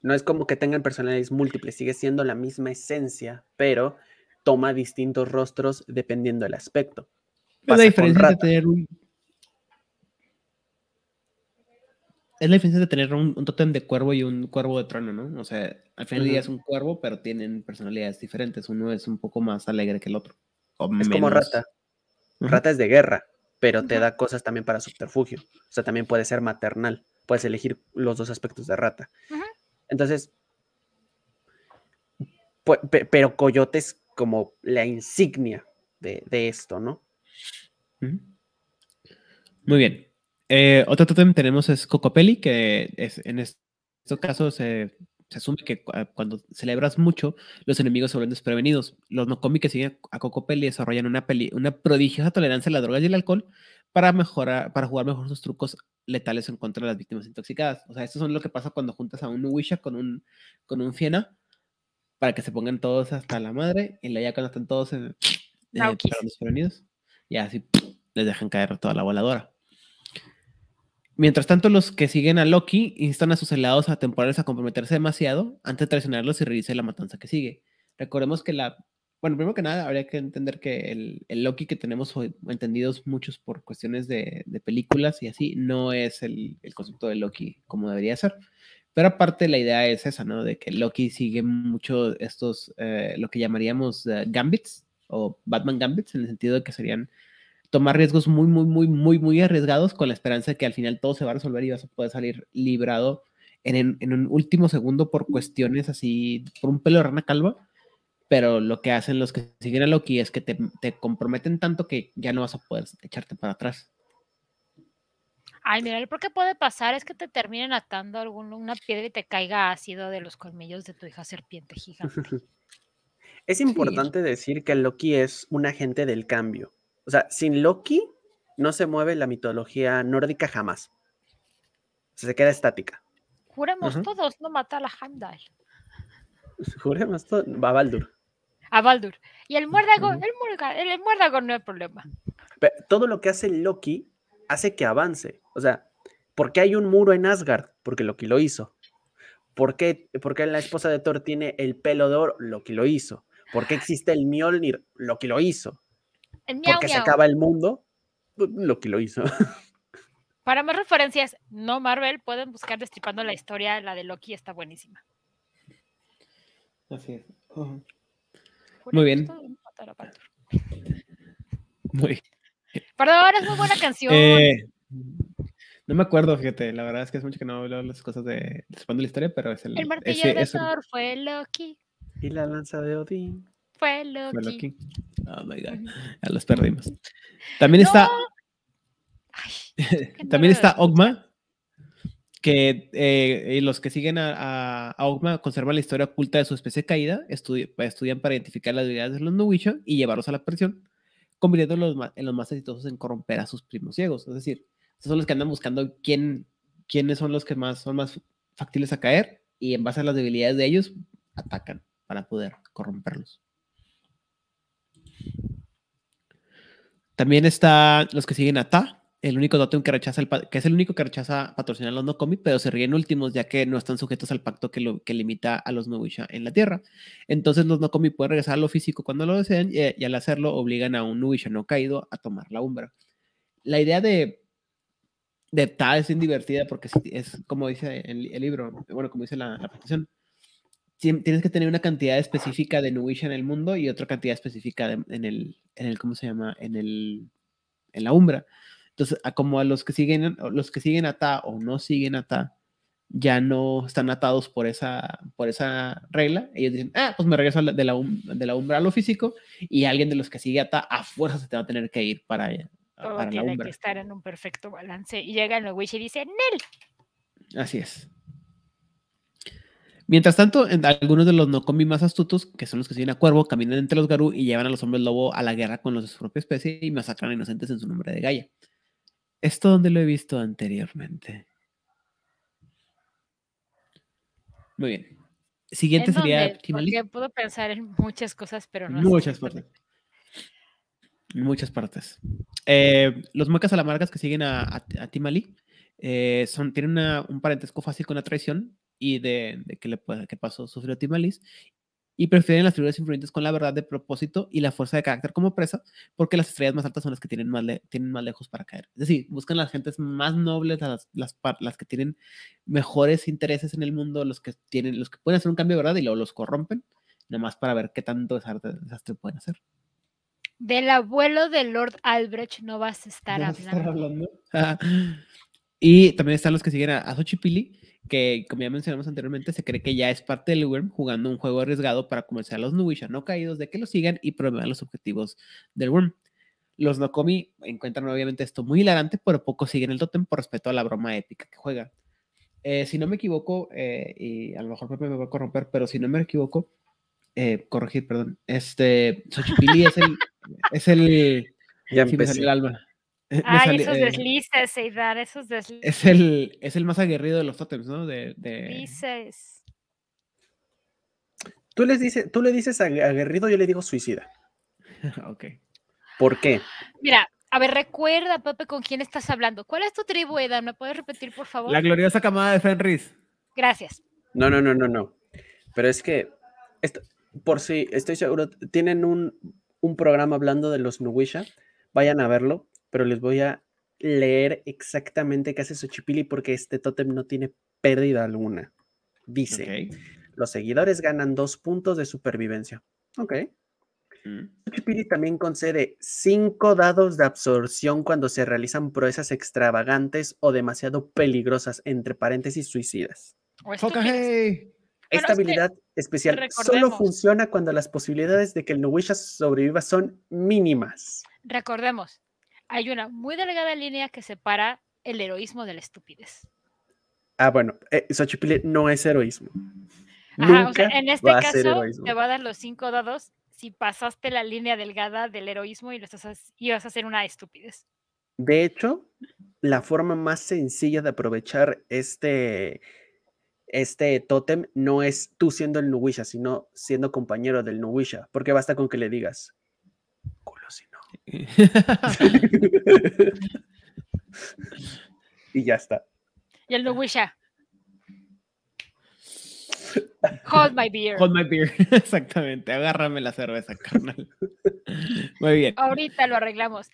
No es como que tengan personalidades múltiples, sigue siendo la misma esencia, pero toma distintos rostros dependiendo del aspecto. es la diferencia de tener un... Es la diferencia de tener un, un totem de cuervo y un cuervo de trono, ¿no? O sea, al final es un cuervo, pero tienen personalidades diferentes. Uno es un poco más alegre que el otro. es como rata. Rata es de guerra pero te da cosas también para subterfugio. O sea, también puede ser maternal. Puedes elegir los dos aspectos de rata. Entonces, pero Coyote es como la insignia de, esto, ¿no? Muy bien. Eh, otro tótem tenemos es Cocopelli, que es, en este caso se se asume que cuando celebras mucho, los enemigos se vuelven desprevenidos. Los Nokomi que siguen a Coco Peli desarrollan una, peli, una prodigiosa tolerancia a las drogas y el alcohol para, mejorar, para jugar mejor sus trucos letales en contra de las víctimas intoxicadas. O sea, esto es lo que pasa cuando juntas a un Uisha con un, con un Fiena para que se pongan todos hasta la madre y la ya cuando están todos en, eh, desprevenidos y así les dejan caer toda la voladora. Mientras tanto, los que siguen a Loki instan a sus helados atemporales a comprometerse demasiado antes de traicionarlos y reírse la matanza que sigue. Recordemos que la. Bueno, primero que nada, habría que entender que el, Loki que tenemos entendidos muchos por cuestiones de, películas y así, no es el, concepto de Loki como debería ser. Pero aparte la idea es esa, ¿no? De que Loki sigue mucho estos, eh, lo que llamaríamos eh, gambits o Batman gambits, en el sentido de que serían tomar riesgos muy, muy, muy, muy, muy arriesgados con la esperanza de que al final todo se va a resolver y vas a poder salir librado en, un último segundo por cuestiones así, por un pelo de rana calva. Pero lo que hacen los que siguen a Loki es que te, comprometen tanto que ya no vas a poder echarte para atrás. Ay, mira, lo que puede pasar es que te terminen atando alguna una piedra y te caiga ácido de los colmillos de tu hija serpiente gigante. Es importante decir que Loki es un agente del cambio. O sea, sin Loki no se mueve la mitología nórdica jamás. se queda estática. Juremos todos no matar a Heimdall. Juremos todos. A Baldur. A Baldur. Y el muérdago, el, el no es problema. todo lo que hace Loki hace que avance. O sea, ¿por qué hay un muro en Asgard? Porque Loki lo hizo. ¿Por qué, porque la esposa de Thor tiene el pelo de oro? Loki lo hizo. ¿Por qué existe el Mjolnir? Loki lo hizo porque se acaba el mundo, pues, lo que lo hizo. Para más referencias, no Marvel, pueden buscar Destripando la historia, la de Loki está buenísima. Así es. Muy bien. Muy bien. Perdón, es muy buena canción. Eh, no me acuerdo, fíjate, la verdad es que es mucho que no hablo las cosas de Destripando la historia, pero es el. El martillo de Thor fue Loki. Y la lanza de Odín. Fue Loki. Fue Oh my God. Ya los perdimos. También está. también está Ogma. Que eh, los que siguen a, Ogma conservan la historia oculta de su especie caída, estudian para identificar las debilidades de los Nuwisha y llevarlos a la presión, convirtiéndolos en los más exitosos en corromper a sus primos ciegos. Es decir, son los que andan buscando quién, quiénes son los que más son más factibles a caer y en base a las debilidades de ellos atacan para poder corromperlos. También están los que siguen a Ta, el único Dotun que rechaza que es el único que rechaza patrocinar a los no Comi, pero se ríen últimos ya que no están sujetos al pacto que, lo, que limita a los Nubisha en la Tierra. Entonces los no Comi pueden regresar a lo físico cuando lo deseen y, al hacerlo obligan a un Nubisha no caído a tomar la umbra. La idea de de Ta es divertida porque es, como dice el, libro, bueno, como dice la, la tienes que tener una cantidad específica de Nuish en el mundo y otra cantidad específica en, el, en el, ¿cómo se llama? En, el, en la Umbra. Entonces, a, como a los que siguen, los que siguen a o no siguen a ya no están atados por esa, por esa regla. Ellos dicen, ah, pues me regreso um-, de la, Umbra a lo físico y alguien de los que sigue a a fuerza se te va a tener que ir para allá. Eh, Todo tiene que estar en un perfecto balance. Y llega el y dice, ¡Nel! Así es. Mientras tanto, algunos de los no más astutos, que son los que siguen a Cuervo, caminan entre los Garú y llevan a los hombres lobo a la guerra con los de su propia especie y masacran a inocentes en su nombre de Gaia. Esto dónde lo he visto anteriormente. Muy bien. Siguiente sería. Timali. puedo pensar en muchas cosas, pero no. Muchas partes. muchas partes. Eh, los muecas Alamargas que siguen a, Timali eh, son, tienen un parentesco fácil con la traición, y de, de que le que pasó, sufrió Timalis, y prefieren las figuras influyentes con la verdad de propósito y la fuerza de carácter como presa, porque las estrellas más altas son las que tienen más, tienen más lejos para caer. Es decir, buscan las gentes más nobles, las, las, que tienen mejores intereses en el mundo, los que, tienen, los que pueden hacer un cambio de verdad y luego los corrompen, nomás para ver qué tanto desastre pueden hacer. Del abuelo de Lord Albrecht no vas a estar hablando. y también están los que siguen a, a Xochipilli, que como ya mencionamos anteriormente, se cree que ya es parte del Worm jugando un juego arriesgado para convencer a los Nubish no caídos de que lo sigan y promuevan los objetivos del Worm. Los Nokomi encuentran obviamente esto muy hilarante, pero poco siguen el totem por respeto a la broma épica que juega. Eh, si no me equivoco, eh, y a lo mejor me voy a corromper, pero si no me equivoco, eh, corregir, perdón, este, Xochipilli es el, es el, ya si el alma. Eh, Ay, esos eh, deslices, Seidar, esos deslices. Es el, más aguerrido de los totems ¿no? De, Tú, les tú le dices aguerrido, yo le digo suicida. ok. ¿Por qué? Mira, a ver, recuerda, Pepe, con quién estás hablando. ¿Cuál es tu tribu, Edan? ¿Me puedes repetir, por favor? La gloriosa camada de Fenris. Gracias. No, no, no, no, no. Pero es que, esto, por si estoy seguro, tienen un, un, programa hablando de los Nuwisha. Vayan a verlo pero les voy a leer exactamente qué hace Xochipilli porque este tótem no tiene pérdida alguna. Dice, los seguidores ganan dos puntos de supervivencia. Ok. Mm. también concede cinco dados de absorción cuando se realizan proezas extravagantes o demasiado peligrosas, entre paréntesis, suicidas. Esta habilidad especial solo funciona cuando las posibilidades de que el Nuwisha sobreviva son mínimas. Recordemos, hay una muy delgada línea que separa el heroísmo de la estupidez. Ah, bueno, eso eh, no es heroísmo. Ajá, en este caso te va a dar los cinco dados si pasaste la línea delgada del heroísmo y, lo y vas a hacer una estupidez. De hecho, la forma más sencilla de aprovechar este, este tótem no es tú siendo el Nuhuisha, sino siendo compañero del Nuhuisha. porque basta con que le digas, y ya está. Y el no Hold my beer. Hold my beer, exactamente. Agárrame la cerveza, carnal. Muy bien. Ahorita lo arreglamos.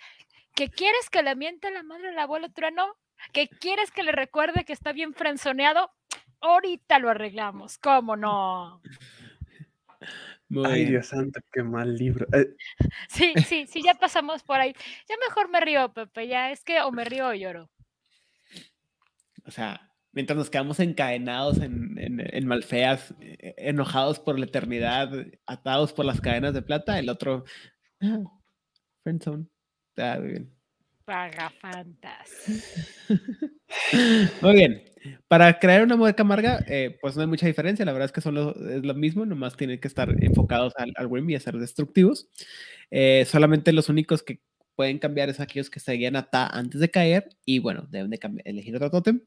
¿Que quieres que le miente la madre al abuelo trueno? ¿Que quieres que le recuerde que está bien frenzoneado? Ahorita lo arreglamos, ¿cómo no? Ay, Dios santo, qué mal libro. Eh, sí, sí, sí, ya pasamos por ahí. Ya mejor me río, Pepe, ya es que o me río o lloro. O sea, mientras nos quedamos encadenados en, Malfeas, eh, enojados por la eternidad, atados por las cadenas de plata, el otro... Ah, friendzone. Está ah, Pagafantas. muy bien. Para crear una mueca amarga, eh, pues no hay mucha diferencia. La verdad es que son lo, es lo mismo, nomás tienen que estar enfocados al, al y a ser destructivos. Eh, solamente los únicos que pueden cambiar es aquellos que seguían a Ta antes de caer y bueno, deben de elegir otro tótem.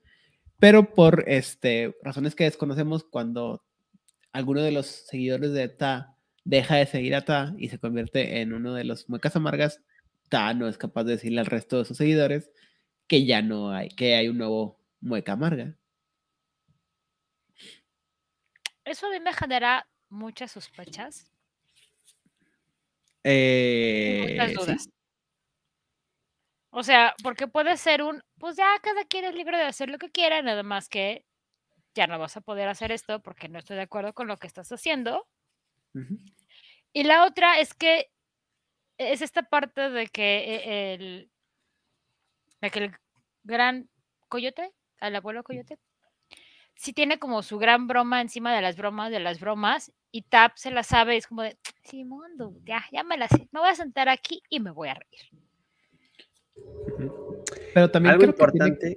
Pero por este, razones que desconocemos, cuando alguno de los seguidores de Ta deja de seguir a Ta y se convierte en uno de los muecas amargas, Ta no es capaz de decirle al resto de sus seguidores que ya no hay, que hay un nuevo mueca amarga. Eso a mí me genera muchas sospechas. Eh, muchas dudas. O sea, porque puede ser un, pues ya cada quien es libre de hacer lo que quiera, nada más que ya no vas a poder hacer esto porque no estoy de acuerdo con lo que estás haciendo. Y la otra es que es esta parte de que eh, el, de que el gran coyote al abuelo mm. coyote, si tiene como su gran broma encima de las bromas de las bromas y Tap se la sabe, es como de, sí, mundo, ya, ya me la sé, me voy a sentar aquí y me voy a reír. Pero también algo importante.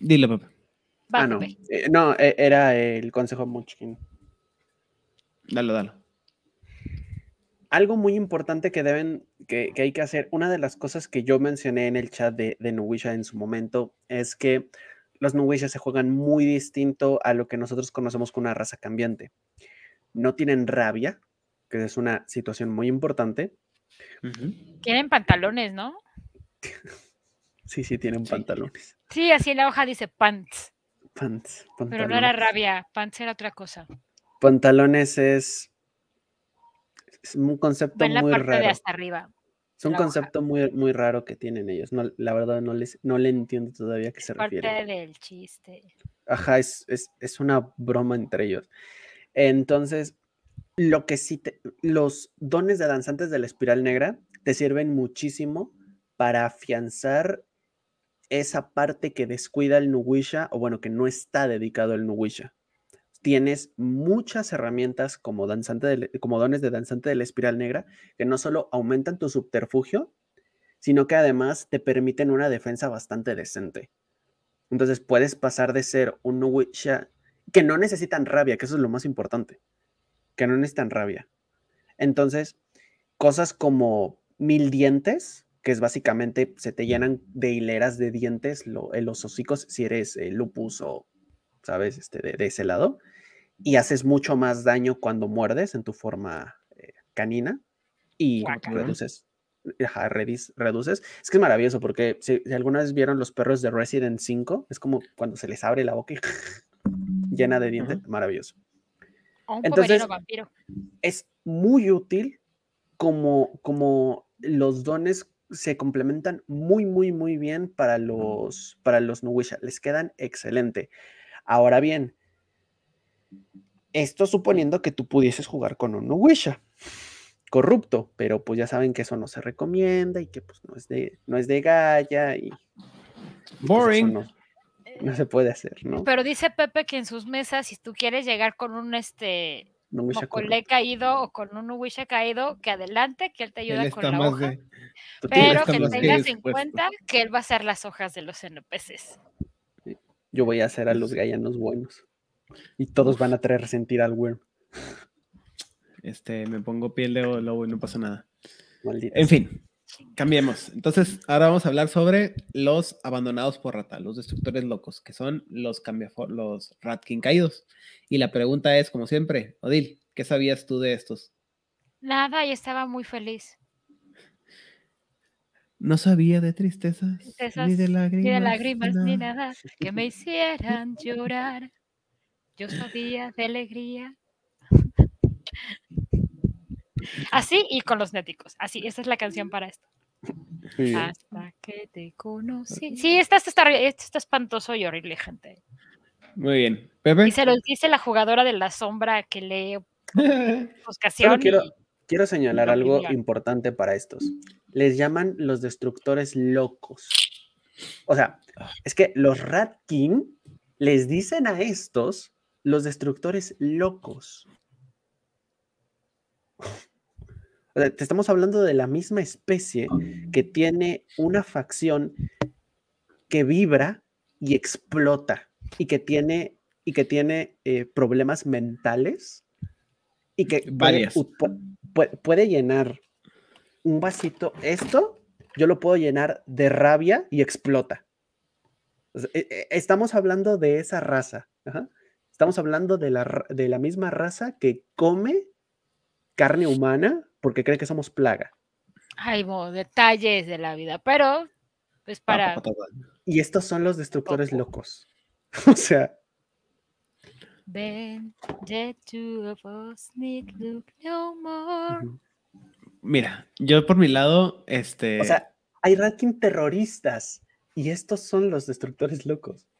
Que papá. Ah, no, eh, no, e, era el consejo Munchkin. Dalo, dale algo muy importante que deben, que, hay que hacer, una de las cosas que yo mencioné en el chat de, de en su momento es que los Nuwisha se juegan muy distinto a lo que nosotros conocemos como una raza cambiante. No tienen rabia, que es una situación muy importante. Tienen pantalones, ¿no? sí, sí, tienen pantalones. Sí, así en la hoja dice pants. Pants. Pantalones. Pero no era rabia, pants era otra cosa. Pantalones es es un concepto la muy raro. De hasta arriba. Es un concepto muy, muy raro que tienen ellos. No, la verdad no les no le entiendo todavía a qué se refiere. Parte del chiste. Ajá, es, una broma entre ellos. Entonces, lo que sí los dones de danzantes de la espiral negra te sirven muchísimo para afianzar esa parte que descuida el Nuwisha, o bueno, que no está dedicado al Nuwisha tienes muchas herramientas como, danzante como dones de danzante de la espiral negra que no solo aumentan tu subterfugio, sino que además te permiten una defensa bastante decente. Entonces puedes pasar de ser un Witch que no necesitan rabia, que eso es lo más importante, que no necesitan rabia. Entonces, cosas como mil dientes, que es básicamente se te llenan de hileras de dientes en los hocicos si eres eh, lupus o, ¿sabes?, este, de, de ese lado y haces mucho más daño cuando muerdes en tu forma eh, canina y reduces. reduces, Es que es maravilloso porque si, alguna vez vieron los perros de Resident 5, es como cuando se les abre la boca llena de dientes, maravilloso. Entonces, es muy útil como, como los dones se complementan muy, muy, muy bien para los, para los Les quedan excelente. Ahora bien, esto suponiendo que tú pudieses jugar con un Wisha corrupto, pero pues ya saben que eso no se recomienda y que pues no es de, no es de Gaia y... Pues, Boring. no, se puede hacer, ¿no? Pero dice Pepe que en sus mesas, si tú quieres llegar con un este... No le caído o con un Wisha caído, que adelante, que él te ayuda con la hoja. Pero que tengas en cuenta que él va a hacer las hojas de los NPCs. Yo voy a hacer a los gallanos buenos. Y todos van a traer sentir al Worm. Este, me pongo piel de lobo y no pasa nada. en fin, cambiemos. Entonces, ahora vamos a hablar sobre los abandonados por rata, los destructores locos, que son los, los Ratkin caídos. Y la pregunta es, como siempre, Odil, ¿qué sabías tú de estos? Nada, y estaba muy feliz. No sabía de tristezas, ni, de lágrimas, ni de lágrimas, ni nada, que me hicieran llorar. Yo sabía de alegría. Así y con los néticos. Así, esta es la canción para esto. Hasta que te conocí. Sí, esto está espantoso y horrible, gente. Muy bien. Y se los dice la jugadora de la sombra que lee quiero, quiero señalar algo importante para estos. Les llaman los destructores locos. O sea, es que los Rat King les dicen a estos los destructores locos. O sea, te estamos hablando de la misma especie que tiene una facción que vibra y explota y que tiene, y que tiene eh, problemas mentales y que Puede, llenar un vasito. Esto yo lo puedo llenar de rabia y explota. E, e, estamos hablando de esa raza. Estamos hablando de la, misma raza que come carne humana porque cree que somos plaga. Hay detalles de la vida, pero pues para... Y estos son los destructores locos. o sea... look no more. Mira, yo por mi lado, este... O sea, hay ranking terroristas y estos son los destructores locos.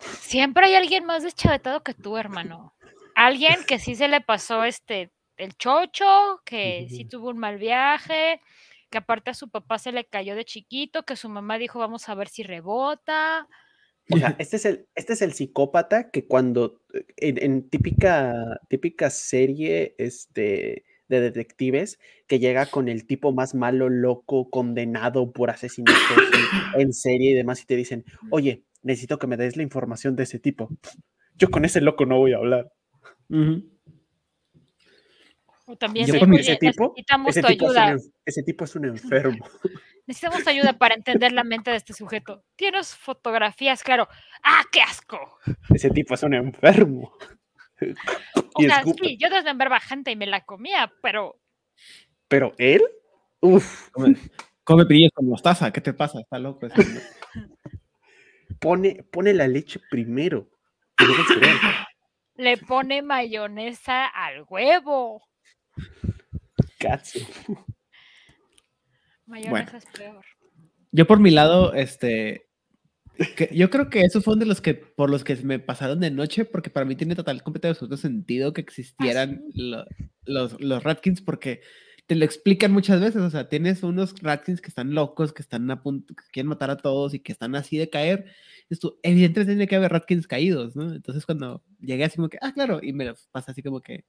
Siempre hay alguien más deschavetado que tú, hermano. Alguien que sí se le pasó este el chocho, que sí tuvo un mal viaje, que aparte a su papá se le cayó de chiquito, que su mamá dijo, vamos a ver si rebota. O sea, este es el, este es el psicópata que cuando eh, en, típica, típica serie este, de detectives que llega con el tipo más malo, loco, condenado por asesinato en, serie y demás, y te dicen, oye, necesito que me des la información de ese tipo. Yo con ese loco no voy a hablar. O también oye, ese, tipo, necesitamos tu ayuda. ese tipo es un enfermo. necesitamos tu ayuda para entender la mente de este sujeto. Tienes fotografías, claro. ¡Ah, qué asco! Ese tipo es un enfermo. o sea, sí, yo desmembraba gente y me la comía, pero. Pero él, Uf. Come, come con mostaza, ¿qué te pasa? Está loco. Ese pone, pone la leche primero. Le pone mayonesa al huevo. Katsu. Mayonesa es peor. Yo por mi lado, este, yo creo que eso fue uno de los que por los que me pasaron de noche, porque para mí tiene total completo sentido que existieran ah, los, los Ratkins, porque te lo explican muchas veces, o sea, tienes unos Ratkins que están locos, que están a punto, que quieren matar a todos y que están así de caer. Esto, evidentemente tiene que haber Ratkins caídos, ¿no? Entonces cuando llegué así como que, ah, claro, y me lo pasa así como que...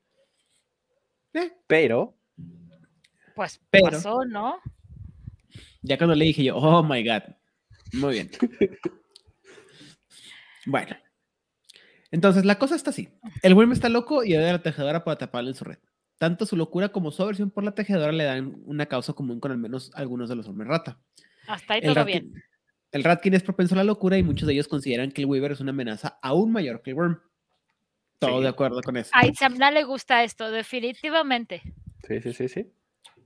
Eh. Pero... Pues pero, pasó, ¿no? Ya cuando le dije yo, oh my god, muy bien. bueno. Entonces, la cosa está así. El Wyrm está loco y a la tejedora para taparle en su red. Tanto su locura como su aversión por la tejedora le dan una causa común con al menos algunos de los hombres rata. Hasta ahí todo bien. El Ratkin es propenso a la locura y muchos de ellos consideran que el Weaver es una amenaza aún mayor que el Worm. Todo de acuerdo con eso. A Itzamna le gusta esto, definitivamente. Sí, sí, sí, sí.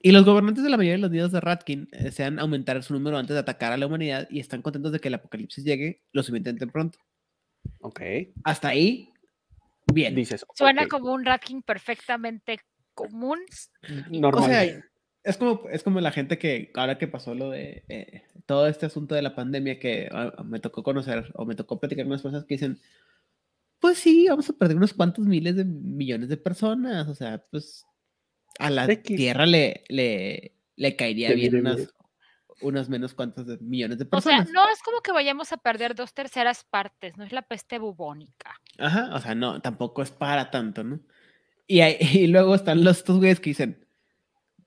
Y los gobernantes de la mayoría de los nidos de Ratkin desean eh, aumentar su número antes de atacar a la humanidad y están contentos de que el apocalipsis llegue lo suficientemente pronto. Ok. Hasta ahí, bien. Dices, Suena como un Ratkin perfectamente común. O sea, es como, es como la gente que, ahora que pasó lo de eh, todo este asunto de la pandemia, que ah, me tocó conocer o me tocó platicar con unas personas que dicen, pues sí, vamos a perder unos cuantos miles de millones de personas. O sea, pues a la tierra le, le, le caería bien unas, unos menos cuantos millones de personas. O sea, no es como que vayamos a perder dos terceras partes, no es la peste bubónica. Ajá, o sea, no, tampoco es para tanto, ¿no? Y, luego están los estos güeyes que dicen,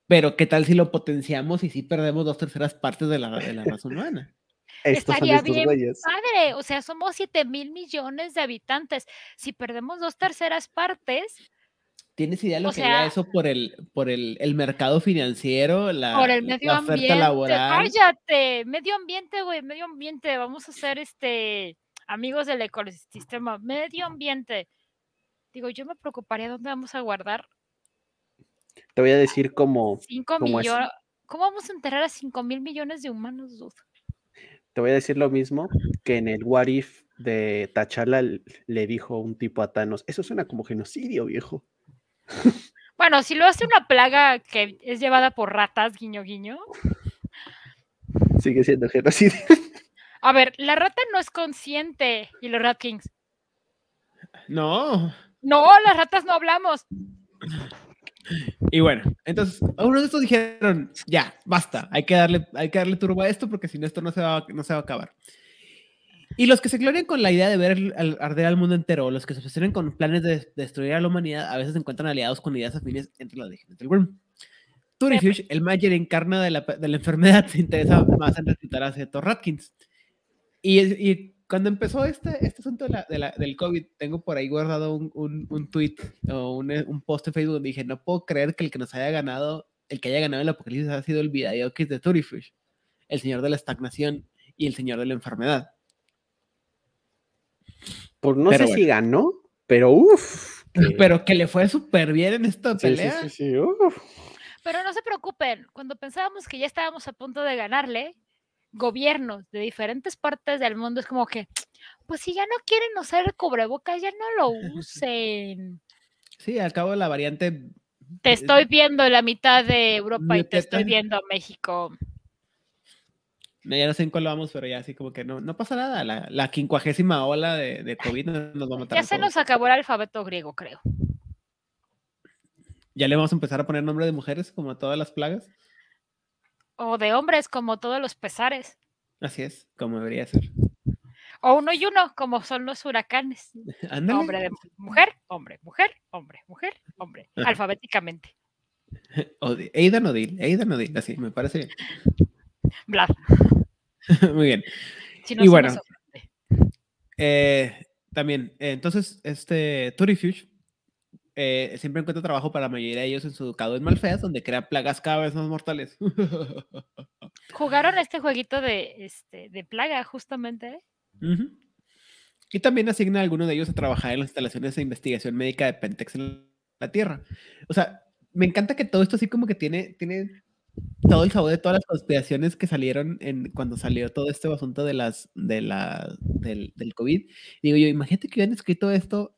pero ¿qué tal si lo potenciamos y si perdemos dos terceras partes de la, de la raza humana? Estaría bien padre, o sea, somos 7 mil millones de habitantes. Si perdemos dos terceras partes, ¿Tienes idea lo que sea, eso por el, por el, el mercado financiero? La, por el medio oferta ambiente. Laboral. Cállate, medio ambiente, güey, medio ambiente. Vamos a ser este amigos del ecosistema, medio ambiente. Digo, yo me preocuparía dónde vamos a guardar. Te voy a decir como... 5 millones. ¿Cómo vamos a enterrar a 5 mil millones de humanos, dude? Te voy a decir lo mismo que en el What If de T'Challa le dijo un tipo a Thanos. Eso suena como genocidio, viejo. Bueno, si lo hace una plaga que es llevada por ratas, guiño, guiño. Sigue siendo genocidio. A ver, la rata no es consciente y los Rat Kings. No. No, las ratas no hablamos. Y bueno, entonces algunos uno de estos dijeron, ya, basta, hay que darle, hay que darle turbo a esto porque si no esto no se, va, no se va a acabar. Y los que se glorian con la idea de ver arder al mundo entero, los que se obsesionan con planes de destruir a la humanidad, a veces se encuentran aliados con ideas afines entre los de del Worm. el mayor encarna de la, de la enfermedad, se interesa más en reclutar a Seto Ratkins. Y, y cuando empezó este, este asunto de la, del COVID, tengo por ahí guardado un, un, tweet o un, eh, un, post en Facebook donde dije, no puedo creer que el que nos haya ganado, el que haya ganado el apocalipsis ha sido el videojuego de Turifish, el señor de la estagnación y el señor de la enfermedad. Por pues no pero sé si ganó, pero uff. Pero que le fue súper bien en esta sí, pelea. Sí, sí, pero no se preocupen, cuando pensábamos que ya estábamos a punto de ganarle, gobiernos de diferentes partes del mundo es como que, pues si ya no quieren usar el cubrebocas, ya no lo usen. Sí, al cabo la variante... Te estoy viendo la mitad de Europa y te estoy viendo a México. Ya no sé en cuál vamos, pero ya así como que no, no pasa nada. La, quincuagésima ola de, de COVID nos va a matar. Ya se nos acabó el alfabeto griego, creo. ¿Ya le vamos a empezar a poner nombre de mujeres como a todas las plagas? O de hombres, como todos los pesares. Así es, como debería ser. O uno y uno, como son los huracanes. Hombre de mujer, hombre, mujer, hombre, mujer, hombre. Alfabéticamente. Aidan Odil, Aidan así, me parece bien. Vlad. Muy bien. y bueno. Eh, también, eh, entonces, este Turifuge eh, siempre encuentra trabajo para la mayoría de ellos en su educado en Malfeas, donde crea plagas cada vez más mortales. Jugaron este jueguito de, este, plaga, justamente. Y también asigna a alguno de ellos a trabajar en las instalaciones de investigación médica de Pentex en la Tierra. O sea, me encanta que todo esto así como que tiene, tiene todo el sabor de todas las conspiraciones que salieron en, cuando salió todo este asunto de las, de la, del, del COVID. Digo yo, imagínate que hubieran escrito esto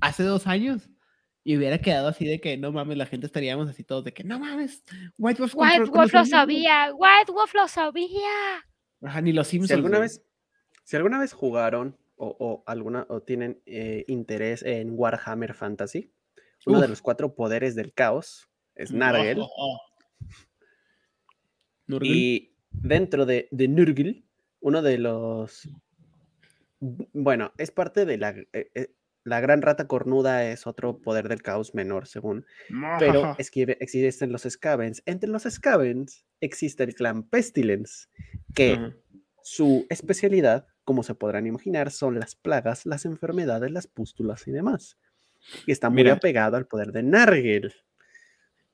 hace dos años y hubiera quedado así de que no mames, la gente estaríamos así todos de que no mames, White Wolf, lo sabía, White Wolf lo sabía. Ajá, ni los Si alguna, vez, si alguna vez jugaron o, alguna o tienen eh, interés en Warhammer Fantasy, uno de los cuatro poderes del caos es mm, Nargel. Oh, oh, oh. Y dentro de, de Nurgle, uno de los. Bueno, es parte de la. Eh, eh, la gran rata cornuda es otro poder del caos menor, según. Pero existen los Scavens. Entre los Scavens existe el clan Pestilence, que su especialidad, como se podrán imaginar, son las plagas, las enfermedades, las pústulas y demás. Y está muy apegado al poder de Nargel.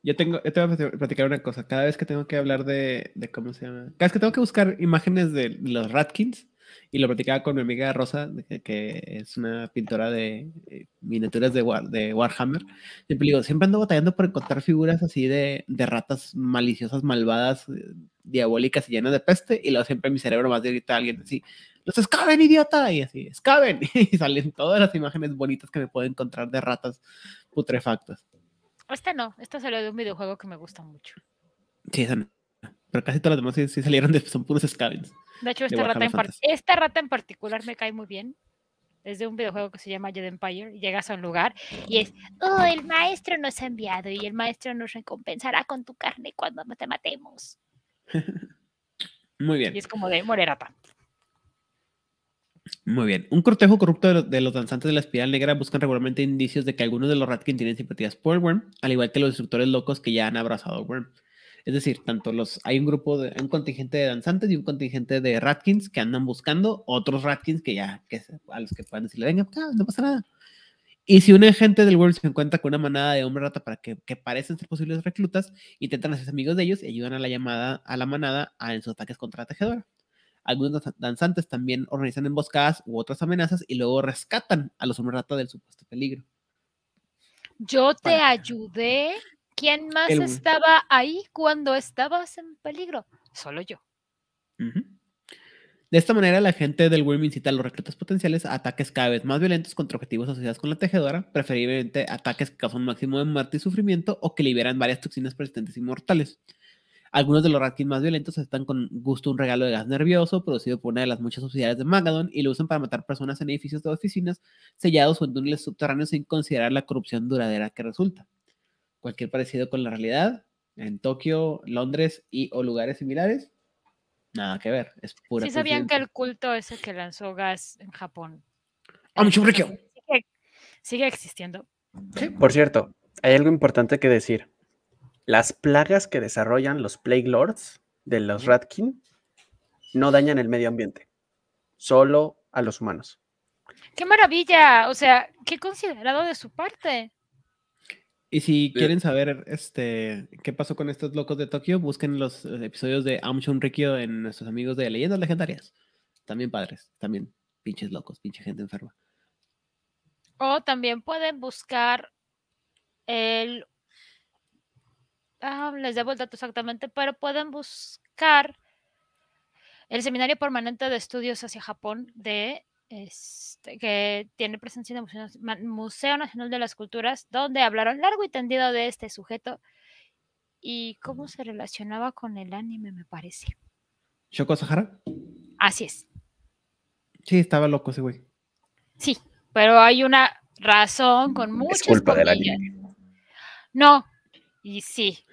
Yo tengo, yo te platicar una cosa. Cada vez que tengo que hablar de, de, cómo se llama. Cada vez que tengo que buscar imágenes de los Ratkins, y lo platicaba con mi amiga Rosa, que es una pintora de eh, miniaturas de, de Warhammer. Siempre digo, siempre ando batallando por encontrar figuras así de, ratas maliciosas, malvadas, eh, diabólicas y llenas de peste. Y luego siempre mi cerebro más de a alguien así, los escaben, idiota. Y así, ¡excaven! Y salen todas las imágenes bonitas que me puedo encontrar de ratas putrefactas. Esta no, esta salió de un videojuego que me gusta mucho. Sí, esa no. Pero casi todas las demás sí, salieron de, son puros scavens. De hecho, esta rata, en particular me cae muy bien. Es de un videojuego que se llama Jedi Empire. Llegas a un lugar y es, oh, el maestro nos ha enviado y el maestro nos recompensará con tu carne cuando no te matemos. muy bien. Y es como de morerata. Muy bien. Un cortejo corrupto de los, danzantes de la espiral negra buscan regularmente indicios de que algunos de los Ratkin tienen simpatías por Worm, al igual que los destructores locos que ya han abrazado Worm. Es decir, tanto los hay un grupo de un contingente de danzantes y un contingente de ratkins que andan buscando otros ratkins que ya que, a los que puedan decirle, venga, pues, ah, no pasa nada. Y si una gente del World se encuentra con una manada de hombres rata para que, que parecen ser posibles reclutas, intentan hacerse amigos de ellos y ayudan a la llamada a la manada en sus ataques contra la tejedora. Algunos danzantes también organizan emboscadas u otras amenazas y luego rescatan a los hombres rata del supuesto peligro. Yo te ayudé ¿Quién más estaba ahí cuando estabas en peligro? Solo yo. De esta manera, la gente del Wyrm incita a los reclutas potenciales a ataques cada vez más violentos contra objetivos asociados con la tejedora, preferiblemente ataques que causan un máximo de muerte y sufrimiento o que liberan varias toxinas persistentes y mortales. Algunos de los ratkins más violentos aceptan con gusto un regalo de gas nervioso producido por una de las muchas sociedades de Magadon y lo usan para matar personas en edificios de oficinas sellados o en túneles subterráneos sin considerar la corrupción duradera que resulta cualquier parecido con la realidad en Tokio, Londres y o lugares similares, nada que ver, es pura. Sí sabían que el culto el que lanzó gas en Japón. Ah, sigue, sigue existiendo. Por cierto, hay algo importante que decir. Las plagas que desarrollan los Plague Lords de los Ratkin no dañan el medio ambiente, solo a los humanos. ¡Qué maravilla! O sea, qué considerado de su parte. Y si eh, quieren saber este, qué pasó con estos locos de Tokio, busquen los eh, episodios de Shun Rikio en nuestros amigos de Leyendas Legendarias. También padres, también pinches locos, pinche gente enferma. O también pueden buscar el... Ah, les debo el dato exactamente, pero pueden buscar el Seminario Permanente de Estudios hacia Japón de este, que tiene presencia en el Museo Nacional de las Culturas, donde hablaron largo y tendido de este sujeto y cómo se relacionaba con el anime, me parece. ¿Shoko Sahara? Así es. Sí, estaba loco ese güey. Sí, pero hay una razón con muchas es culpa del anime. No, y sí.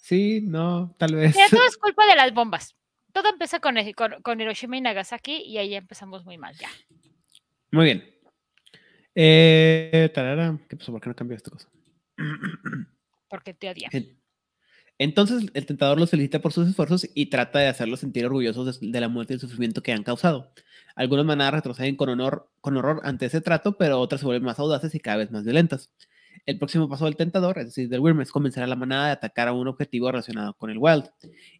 Sí, no, tal vez. Pero todo es culpa de las bombas todo empieza con, con, Hiroshima y Nagasaki y ahí empezamos muy mal ya. Muy bien. Eh, tarara, ¿Qué ¿Por qué no cambió esta cosa? Porque te odia. Entonces el tentador los felicita por sus esfuerzos y trata de hacerlos sentir orgullosos de, la muerte y el sufrimiento que han causado. Algunas manadas retroceden con, honor, con horror ante ese trato, pero otras se vuelven más audaces y cada vez más violentas. El próximo paso del tentador, es decir, del comenzar a la manada de atacar a un objetivo relacionado con el Wild.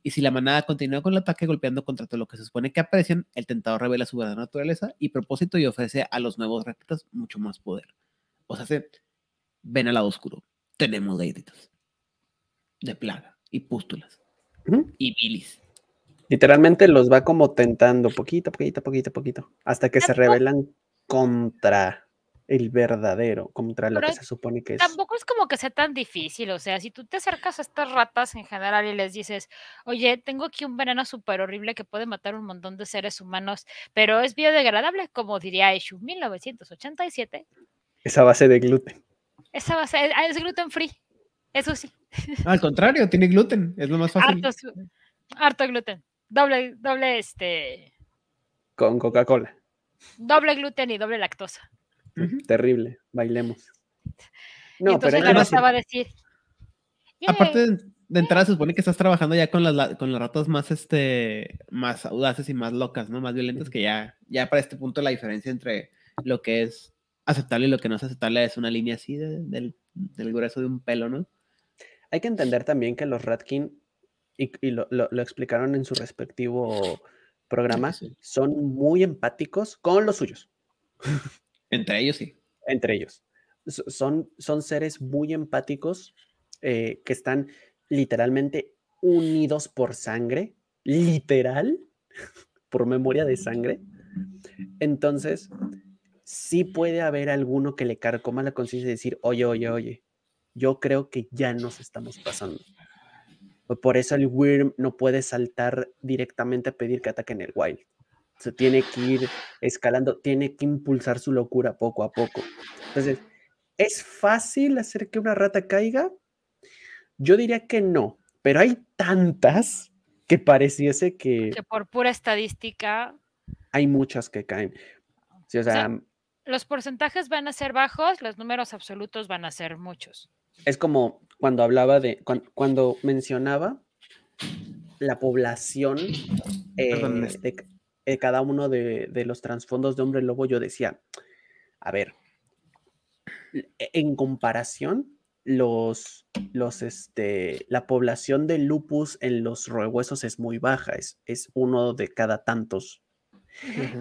Y si la manada continúa con el ataque golpeando contra todo lo que se supone que aprecian, el tentador revela su verdadera naturaleza y propósito y ofrece a los nuevos reptas mucho más poder. O sea, ven al lado oscuro. Tenemos deditos de plaga y pústulas y bilis. Literalmente los va como tentando poquito, poquito, poquito, poquito, hasta que se rebelan contra el verdadero contra lo que se supone que es. Tampoco es como que sea tan difícil, o sea, si tú te acercas a estas ratas en general y les dices, oye, tengo aquí un veneno súper horrible que puede matar un montón de seres humanos, pero es biodegradable, como diría Eshu 1987. Esa base de gluten. Esa base, eh, ah, es gluten free, eso sí. Al contrario, tiene gluten, es lo más fácil. harto gluten, doble, doble este... Con Coca-Cola. Doble gluten y doble lactosa. Terrible, bailemos. No, pero Aparte de, entrar, entrada, se supone que estás trabajando ya con los con más, este, más audaces y más locas, ¿no? Más violentas, que ya, ya para este punto la diferencia entre lo que es aceptable y lo que no es aceptable es una línea así del, grueso de un pelo, ¿no? Hay que entender también que los Ratkin, y, lo, explicaron en su respectivo programa, son muy empáticos con los suyos. Entre ellos, sí. Entre ellos. Son, son seres muy empáticos eh, que están literalmente unidos por sangre, literal, por memoria de sangre. Entonces, sí puede haber alguno que le carcoma la conciencia y decir, oye, oye, oye, yo creo que ya nos estamos pasando. Por eso el Wyrm no puede saltar directamente a pedir que ataquen el Wild se tiene que ir escalando, tiene que impulsar su locura poco a poco. Entonces, ¿es fácil hacer que una rata caiga? Yo diría que no, pero hay tantas que pareciese que... Que por pura estadística... Hay muchas que caen. Sí, o sea, los porcentajes van a ser bajos, los números absolutos van a ser muchos. Es como cuando hablaba de, cuando, mencionaba la población eh, eh, cada uno de, los trasfondos de Hombre Lobo, yo decía, a ver, e, en comparación, los, los, este, la población de lupus en los roehuesos es muy baja, es, es uno de cada tantos.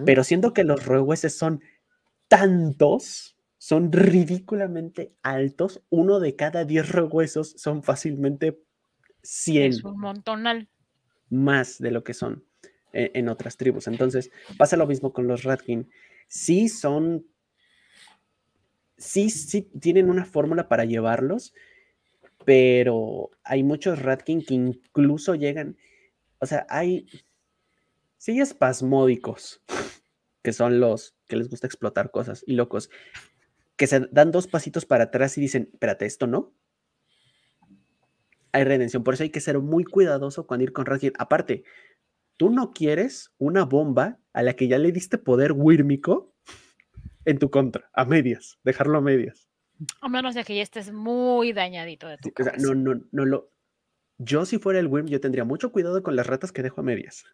Pero siento que los roehueses son tantos, son ridículamente altos, uno de cada diez roehuesos son fácilmente 100. Es un montonal. Más de lo que son. E-, en, otras tribus. Entonces, pasa lo mismo con los Ratkin. Sí son, sí, sí tienen una fórmula para llevarlos, pero hay muchos Ratkin que incluso llegan, o sea, hay, sí espasmódicos, que son los que les gusta explotar cosas y locos, que se dan dos pasitos para atrás y dicen, espérate, esto no. Hay redención, por eso hay que ser muy cuidadoso cuando ir con Ratkin. Aparte, ¿Tú no quieres una bomba a la que ya le diste poder huírmico en tu contra, a medias, dejarlo a medias? A menos de que ya estés muy dañadito de tu casa. no, no, no lo. Yo, si fuera el Wyrm, yo tendría mucho cuidado con las ratas que dejo a medias.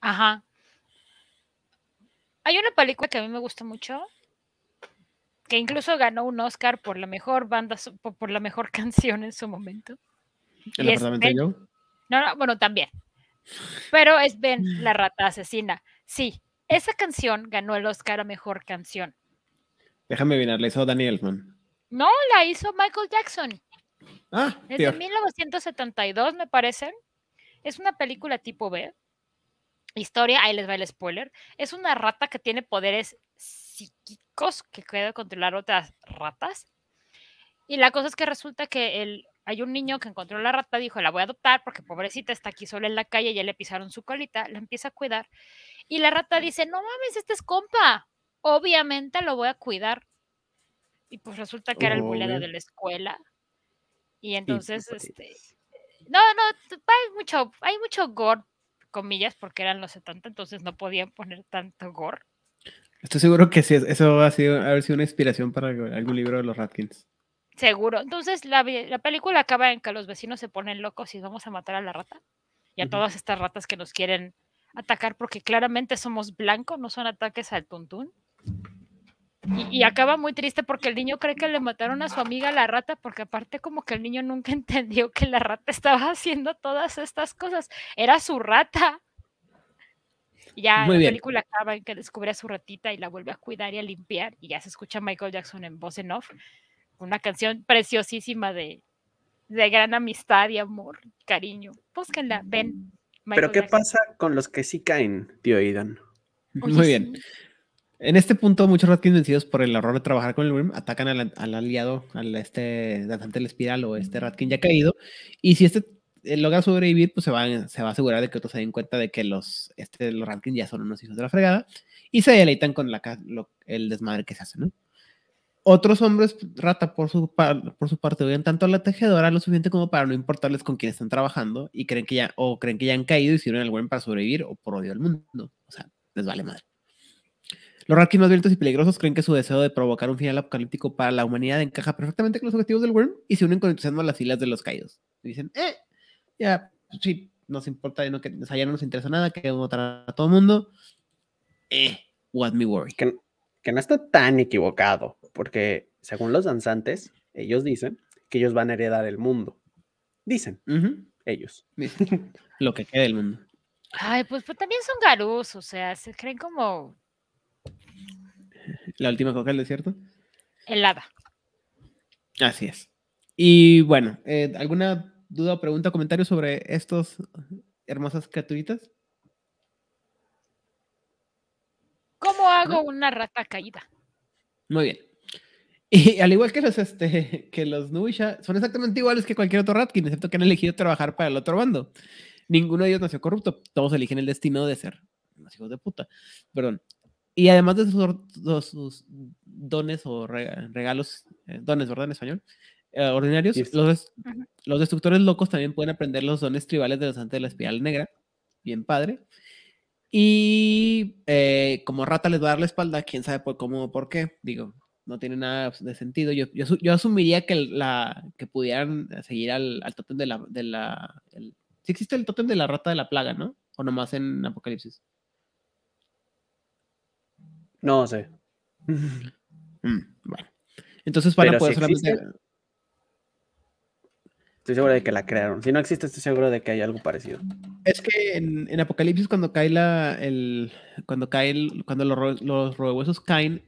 Ajá. Hay una película que a mí me gustó mucho, que incluso ganó un Oscar por la mejor banda, por la mejor canción en su momento. ¿El apartamento de No, no, bueno, también, pero es Ben, la rata asesina. Sí, esa canción ganó el Oscar a Mejor Canción. Déjame mirar, la hizo Daniel No, la hizo Michael Jackson. Ah, 1972, me parece. Es una película tipo B. Historia, ahí les va el spoiler. Es una rata que tiene poderes psíquicos que puede controlar otras ratas. Y la cosa es que resulta que el hay un niño que encontró la rata, dijo, la voy a adoptar porque pobrecita está aquí sola en la calle, ya le pisaron su colita, la empieza a cuidar. Y la rata dice, no mames, este es compa, obviamente lo voy a cuidar. Y pues resulta que era el bulero de la escuela. Y entonces, pues, este, no, no, hay mucho, hay mucho gore, comillas, porque eran los 70, entonces no podían poner tanto gore. Estoy seguro que sí, eso sido, ha sido una inspiración para algún libro de los Ratkins. Seguro. Entonces, la, película acaba en que los vecinos se ponen locos y vamos a matar a la rata y a todas estas ratas que nos quieren atacar porque claramente somos blancos, no son ataques al tuntún. Y, acaba muy triste porque el niño cree que le mataron a su amiga la rata, porque aparte como que el niño nunca entendió que la rata estaba haciendo todas estas cosas. Era su rata. ya la película acaba en que descubre a su ratita y la vuelve a cuidar y a limpiar. Y ya se escucha Michael Jackson en voz en off una canción preciosísima de, de gran amistad y amor, cariño. Búsquenla, ven. Mm. Pero ¿qué pasa con los que sí caen, tío Aidan? Muy bien. En este punto, muchos Ratkins vencidos por el error de trabajar con el Worm atacan al, aliado, al este danzante de la espiral o este Ratkin ya caído. Y si este eh, logra sobrevivir, pues se va, se va a asegurar de que otros se den cuenta de que los, este, los Ratkins ya son unos hijos de la fregada y se deleitan con la, el desmadre que se hace, ¿no? Otros hombres rata, por su, por su parte, oyen tanto a la tejedora lo suficiente como para no importarles con quién están trabajando y creen que ya, o creen que ya han caído y sirven al worm para sobrevivir o por odio al mundo. O sea, les vale madre. Los rankings más violentos y peligrosos creen que su deseo de provocar un final apocalíptico para la humanidad encaja perfectamente con los objetivos del Worm y se unen con entusiasmo a las filas de los caídos. Y dicen, eh, ya, pues sí, nos importa, que, ya no nos interesa nada, que matar a todo el mundo. Eh, what me worry. que no está tan equivocado porque según los danzantes, ellos dicen que ellos van a heredar el mundo. Dicen, ellos. Lo que queda del mundo. Ay, pues, también son garús, o sea, se creen como... La última coca del desierto. Helada. Así es. Y bueno, eh, ¿alguna duda o pregunta o comentario sobre Estos hermosas criaturitas? ¿Cómo hago una rata caída? Muy bien. Y al igual que los, este, que los Nubisha, son exactamente iguales que cualquier otro Ratkin, excepto que han elegido trabajar para el otro bando. Ninguno de ellos nació corrupto, todos eligen el destino de ser los hijos de puta, perdón. Y además de sus, dones o regalos, eh, dones, ¿verdad? En español, eh, ordinarios, los, los destructores locos también pueden aprender los dones tribales de los antes de la espiral negra, bien padre. Y eh, como rata les va a dar la espalda, quién sabe por cómo, por qué, digo, no tiene nada de sentido. Yo, asumiría que, la, que pudieran eh, seguir al, al tótem de la... si existe el tótem de la rata de la plaga, ¿no? O nomás en Apocalipsis. No sé. Mm, bueno. Entonces para a poder solamente... estoy seguro de que la crearon. Si no existe, estoy seguro de que hay algo parecido. Es que en, Apocalipsis cuando cae la... El, cuando cae el, cuando los, los robohuesos caen,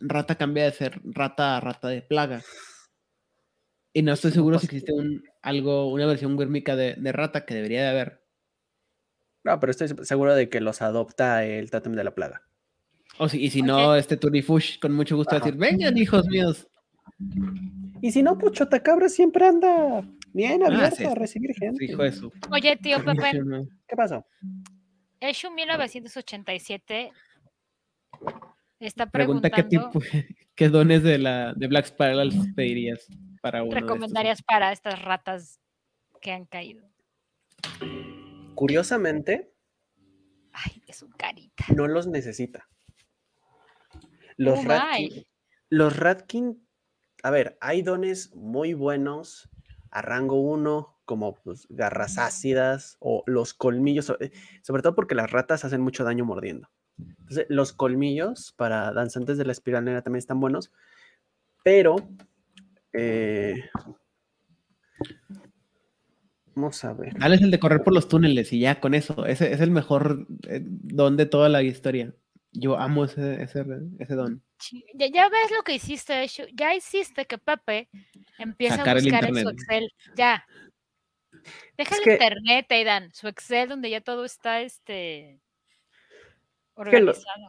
rata cambia de ser rata a rata de plaga. Y no estoy seguro si existe un, algo, una versión guérmica de, rata que debería de haber. No, pero estoy seguro de que los adopta el tátem de la plaga. sí, y si no, este Turifush con mucho gusto a decir, vengan hijos míos. Y si no, pues siempre anda bien ah, abierta a recibir gente. Oye, tío Pepe. ¿Qué pasó? Es un 1987 esta pregunta qué dones de la de Black Spiral pedirías para uno. Recomendarías de para estas ratas que han caído. Curiosamente, No los necesita. Los oh, Ratkin, los Ratkin, a ver, hay dones muy buenos a rango 1 como pues, garras ácidas o los colmillos, eh, sobre todo porque las ratas hacen mucho daño mordiendo. Entonces, los colmillos para danzantes de la espiral negra también están buenos, pero eh, vamos a ver. Dale es el de correr por los túneles y ya con eso, ese es el mejor eh, don de toda la historia. Yo amo ese, don. Ya, ves lo que hiciste, ya hiciste que Pepe empiece a buscar en su Excel. Ya. Deja el internet, Aidan, su Excel donde ya todo está este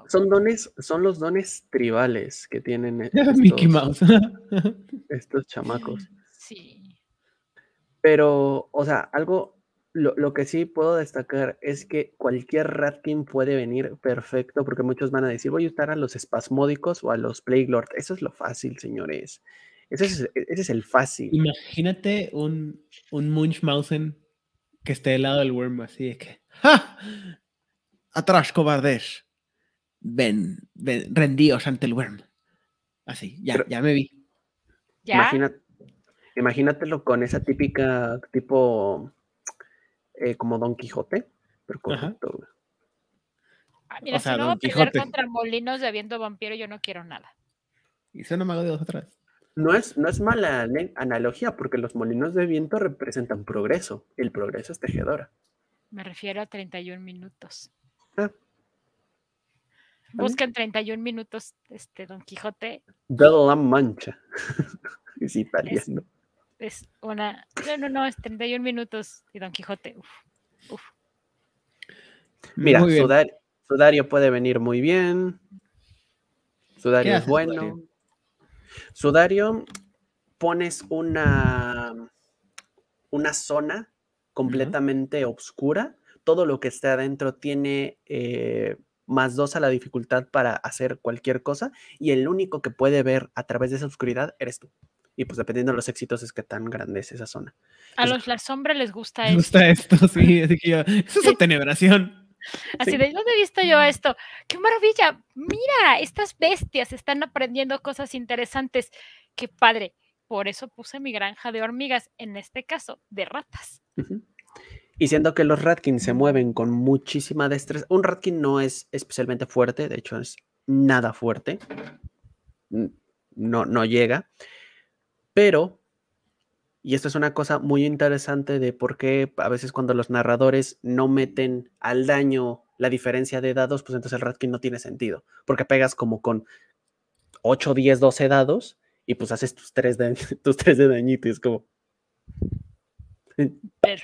son dones, son los dones tribales que tienen e-, estos, Mickey Mouse. estos chamacos. Sí. Pero, o sea, algo, lo, que sí puedo destacar es que cualquier Ratkin puede venir perfecto, porque muchos van a decir, voy a usar a los espasmódicos o a los Playlord. Eso es lo fácil, señores. Ese es, es el fácil. Imagínate un, un Munchmausen que esté del lado del Worm, así de que, Atrás, cobardes. Ven, ven rendíos ante el worm. Así, ya, ya me vi. imagínatelo con esa típica, tipo, eh, como Don Quijote, pero con ah, mira, si no voy a pelear contra molinos de viento vampiro, yo no quiero nada. Y no me de dos atrás. No es, no es mala analogía, porque los molinos de viento representan progreso. El progreso es tejedora. Me refiero a 31 minutos. Buscan 31 minutos este Don Quijote. De la Mancha. es Es, una. No, no, no, es 31 minutos y Don Quijote. Mira, Sudario, puede venir muy bien. Sudario es bueno. Sudario? pones una, una zona completamente oscura todo lo que está adentro tiene eh, más dos a la dificultad para hacer cualquier cosa y el único que puede ver a través de esa oscuridad eres tú. Y pues dependiendo de los éxitos es que tan grande es esa zona. A pues los La Sombra les gusta esto. Les gusta esto, sí. Así que yo, eso Así de, ¿dónde he visto yo mm. esto? ¡Qué maravilla! Mira, estas bestias están aprendiendo cosas interesantes. ¡Qué padre! Por eso puse mi granja de hormigas, en este caso, de ratas. Y siendo que los Ratkins se mueven con muchísima destreza, un Ratkin no es especialmente fuerte, de hecho es nada fuerte, no, no llega, pero, y esto es una cosa muy interesante de por qué a veces cuando los narradores no meten al daño la diferencia de dados, pues entonces el Ratkin no tiene sentido, porque pegas como con 8, 10, 12 dados y pues haces tus 3 de, tres de dañito es como... Pero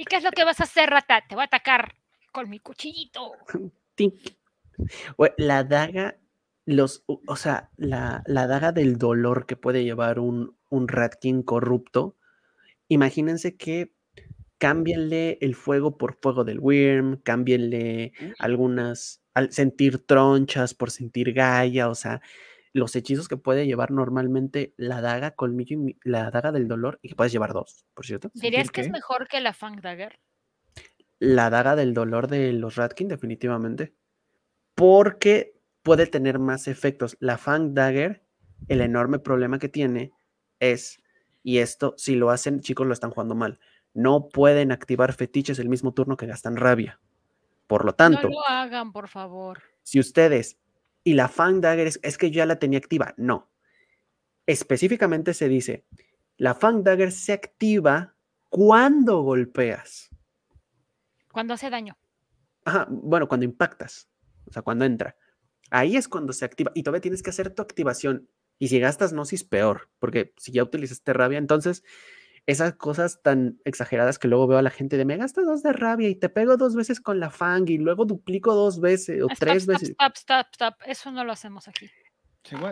¿Y qué es lo que vas a hacer, rata? Te voy a atacar con mi cuchillito. La daga, los, o sea, la, daga del dolor que puede llevar un, un Ratkin corrupto. Imagínense que cámbienle el fuego por fuego del Wyrm, cámbienle mm. algunas, al sentir tronchas por sentir galla, o sea, los hechizos que puede llevar normalmente la daga colmillo y la daga del dolor, y que puedes llevar dos, por cierto. ¿Dirías que es mejor que la Fang Dagger? La daga del dolor de los Ratkin, definitivamente. Porque puede tener más efectos. La Fang Dagger, el enorme problema que tiene es, y esto, si lo hacen, chicos, lo están jugando mal. No pueden activar fetiches el mismo turno que gastan rabia. Por lo tanto. No lo hagan, por favor. Si ustedes y la Fang Dagger es, que ya la tenía activa. No. Específicamente se dice, la Fang Dagger se activa cuando golpeas. Cuando hace daño. Ajá, bueno, cuando impactas, o sea, cuando entra. Ahí es cuando se activa y todavía tienes que hacer tu activación. Y si gastas Gnosis, peor, porque si ya utilizaste rabia, entonces esas cosas tan exageradas que luego veo a la gente de me gasto dos de rabia y te pego dos veces con la fang y luego duplico dos veces o tres veces. Stop, stop, stop, eso no lo hacemos aquí.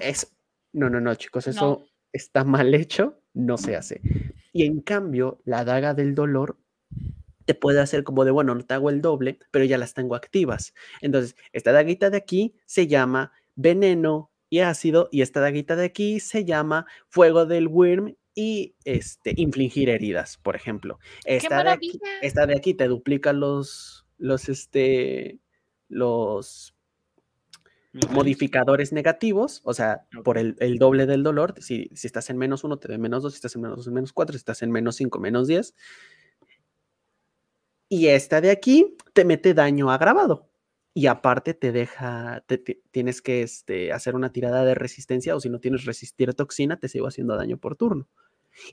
Es, no, no, no, chicos, eso está mal hecho, no se hace. Y en cambio, la daga del dolor te puede hacer como de, bueno, no te hago el doble, pero ya las tengo activas. Entonces, esta daguita de aquí se llama veneno y ácido, y esta daguita de aquí se llama fuego del worm y este, infligir heridas, por ejemplo. Esta, de aquí, de aquí te duplica los, los, este, los modificadores negativos, o sea, por el, doble del dolor, si, estás en menos uno te da menos dos si estás en menos 2 en menos cuatro si estás en menos cinco menos 10. Y esta de aquí te mete daño agravado. Y aparte te deja, tienes que este, hacer una tirada de resistencia o si no tienes resistir toxina, te sigo haciendo daño por turno.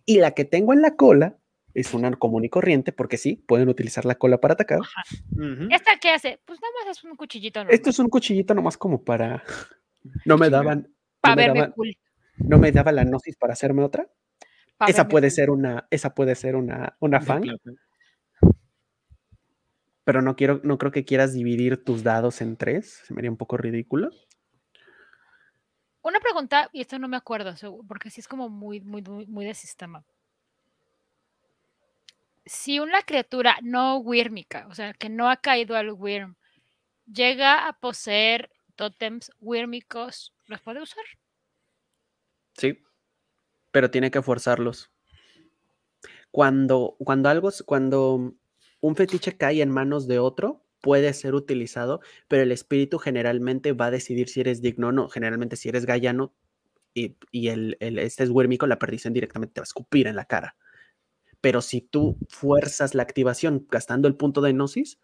Y la que tengo en la cola es una común y corriente, porque sí, pueden utilizar la cola para atacar. ¿Esta qué hace? Pues nada más es un cuchillito. Esto es un cuchillito nomás como para... No me daban... Para no verme No me daba la gnosis para hacerme otra. esa, puede ser una, esa puede ser una, una fan. Pero no, quiero, no creo que quieras dividir tus dados en tres. Se me haría un poco ridículo. Una pregunta, y esto no me acuerdo, porque sí es como muy, muy, muy, de sistema. Si una criatura no wírmica, o sea, que no ha caído al Wyrm, llega a poseer tótems wírmicos, ¿los puede usar? Sí, pero tiene que forzarlos. Cuando, cuando algo, cuando un fetiche cae en manos de otro, puede ser utilizado, pero el espíritu generalmente va a decidir si eres digno o no. Generalmente si eres gallano y, el, este es huérmico, la perdición directamente te va a escupir en la cara. Pero si tú fuerzas la activación gastando el punto de gnosis,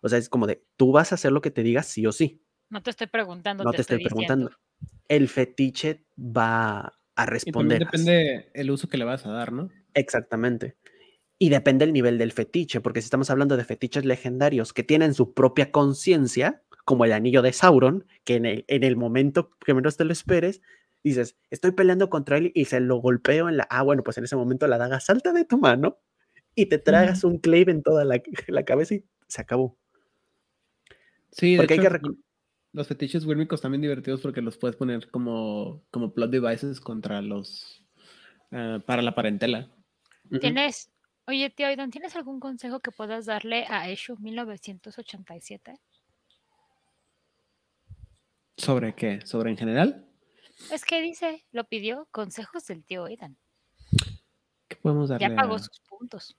o sea, es como de, tú vas a hacer lo que te digas sí o sí. No te estoy preguntando. No te, estoy, preguntando. El fetiche va a responder. depende el uso que le vas a dar, ¿no? Exactamente. Y depende el nivel del fetiche, porque si estamos hablando de fetiches legendarios que tienen su propia conciencia, como el anillo de Sauron, que en el, momento que menos te lo esperes, dices, estoy peleando contra él y se lo golpeo en la... Ah, bueno, pues en ese momento la daga salta de tu mano y te tragas un clave en toda la, cabeza y se acabó. Sí, los fetiches wérmicos también divertidos porque los puedes poner como, como plot devices contra los... Ah, para la parentela. Tienes, Oye, tío Aidan, ¿tienes algún consejo que puedas darle a Eshu 1987? ¿Sobre qué? ¿Sobre en general? Es que dice, lo pidió, consejos del tío Aidan. ¿Qué podemos darle? Ya pagó sus puntos.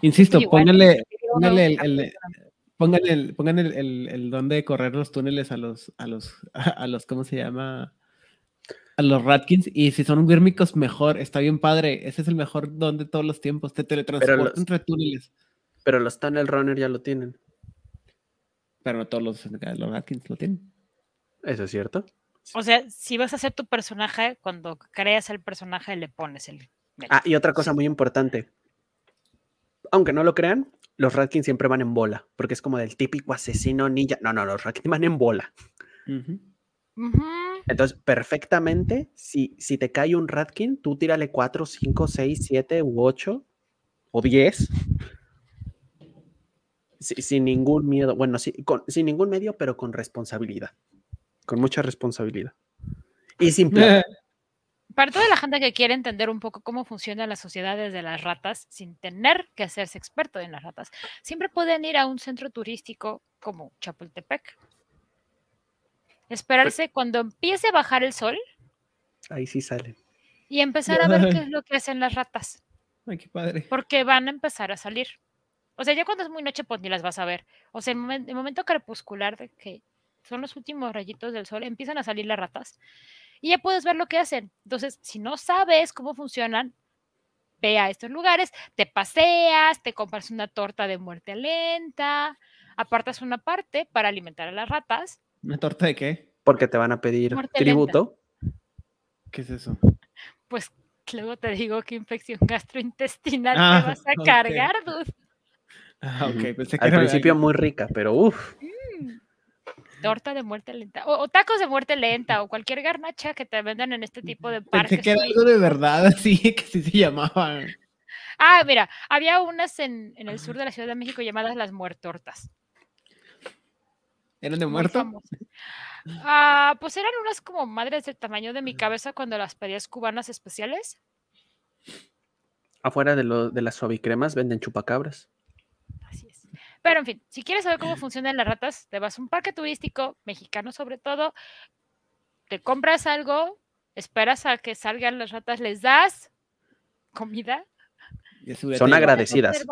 Insisto, póngale, el, el, don de correr los túneles a los, a los, a los, ¿cómo se llama? los Ratkins y si son guérmicos, mejor, está bien padre, ese es el mejor don de todos los tiempos, te teletransportan entre túneles. Pero los Tunnel Runner ya lo tienen. Pero todos los, eh, los Ratkins lo tienen. Eso es cierto. O sea, si vas a hacer tu personaje, cuando creas el personaje le pones el... ah, y otra cosa muy importante. Aunque no lo crean, los Ratkins siempre van en bola, porque es como del típico asesino ninja. No, no, los Ratkins van en bola. Ajá entonces, perfectamente, si, te cae un Ratkin, tú tírale 4, 5, 6, 7 u 8 o 10. sin ningún miedo, bueno, sin ningún medio, pero con responsabilidad. Con mucha responsabilidad. Y sin Para toda la gente que quiere entender un poco cómo funcionan las sociedades de las ratas sin tener que hacerse experto en las ratas, siempre pueden ir a un centro turístico como Chapultepec, pues esperarse cuando empiece a bajar el sol. Ahí sí sale Y empezar a ver qué es lo que hacen las ratas. Ay, qué padre. Porque van a empezar a salir. O sea, ya cuando es muy noche, pues ni las vas a ver. O sea, en el momento crepuscular de que son los últimos rayitos del sol, empiezan a salir las ratas. Y ya puedes ver lo que hacen. Entonces, si no sabes cómo funcionan, ve a estos lugares, te paseas, te compras una torta de muerte lenta, apartas una parte para alimentar a las ratas ¿Una torta de qué? Porque te van a pedir tributo. ¿Qué es eso? Pues luego te digo que infección gastrointestinal ah, te vas a cargar, Ah, ok. Al principio muy rica, pero uff. Mm. torta de muerte lenta. O, tacos de muerte lenta, o cualquier garnacha que te vendan en este tipo de parques. Pensé que algo de verdad, así que sí se llamaban. Ah, mira, había unas en, en el sur de la Ciudad de México llamadas las muertortas. ¿Eran de muerto? Ah, pues eran unas como madres del tamaño de mi cabeza cuando las pedías cubanas especiales. Afuera de, lo, de las suavicremas venden chupacabras. Así es. Pero en fin, si quieres saber cómo funcionan las ratas, te vas a un parque turístico, mexicano sobre todo, te compras algo, esperas a que salgan las ratas, les das comida. Son agradecidas.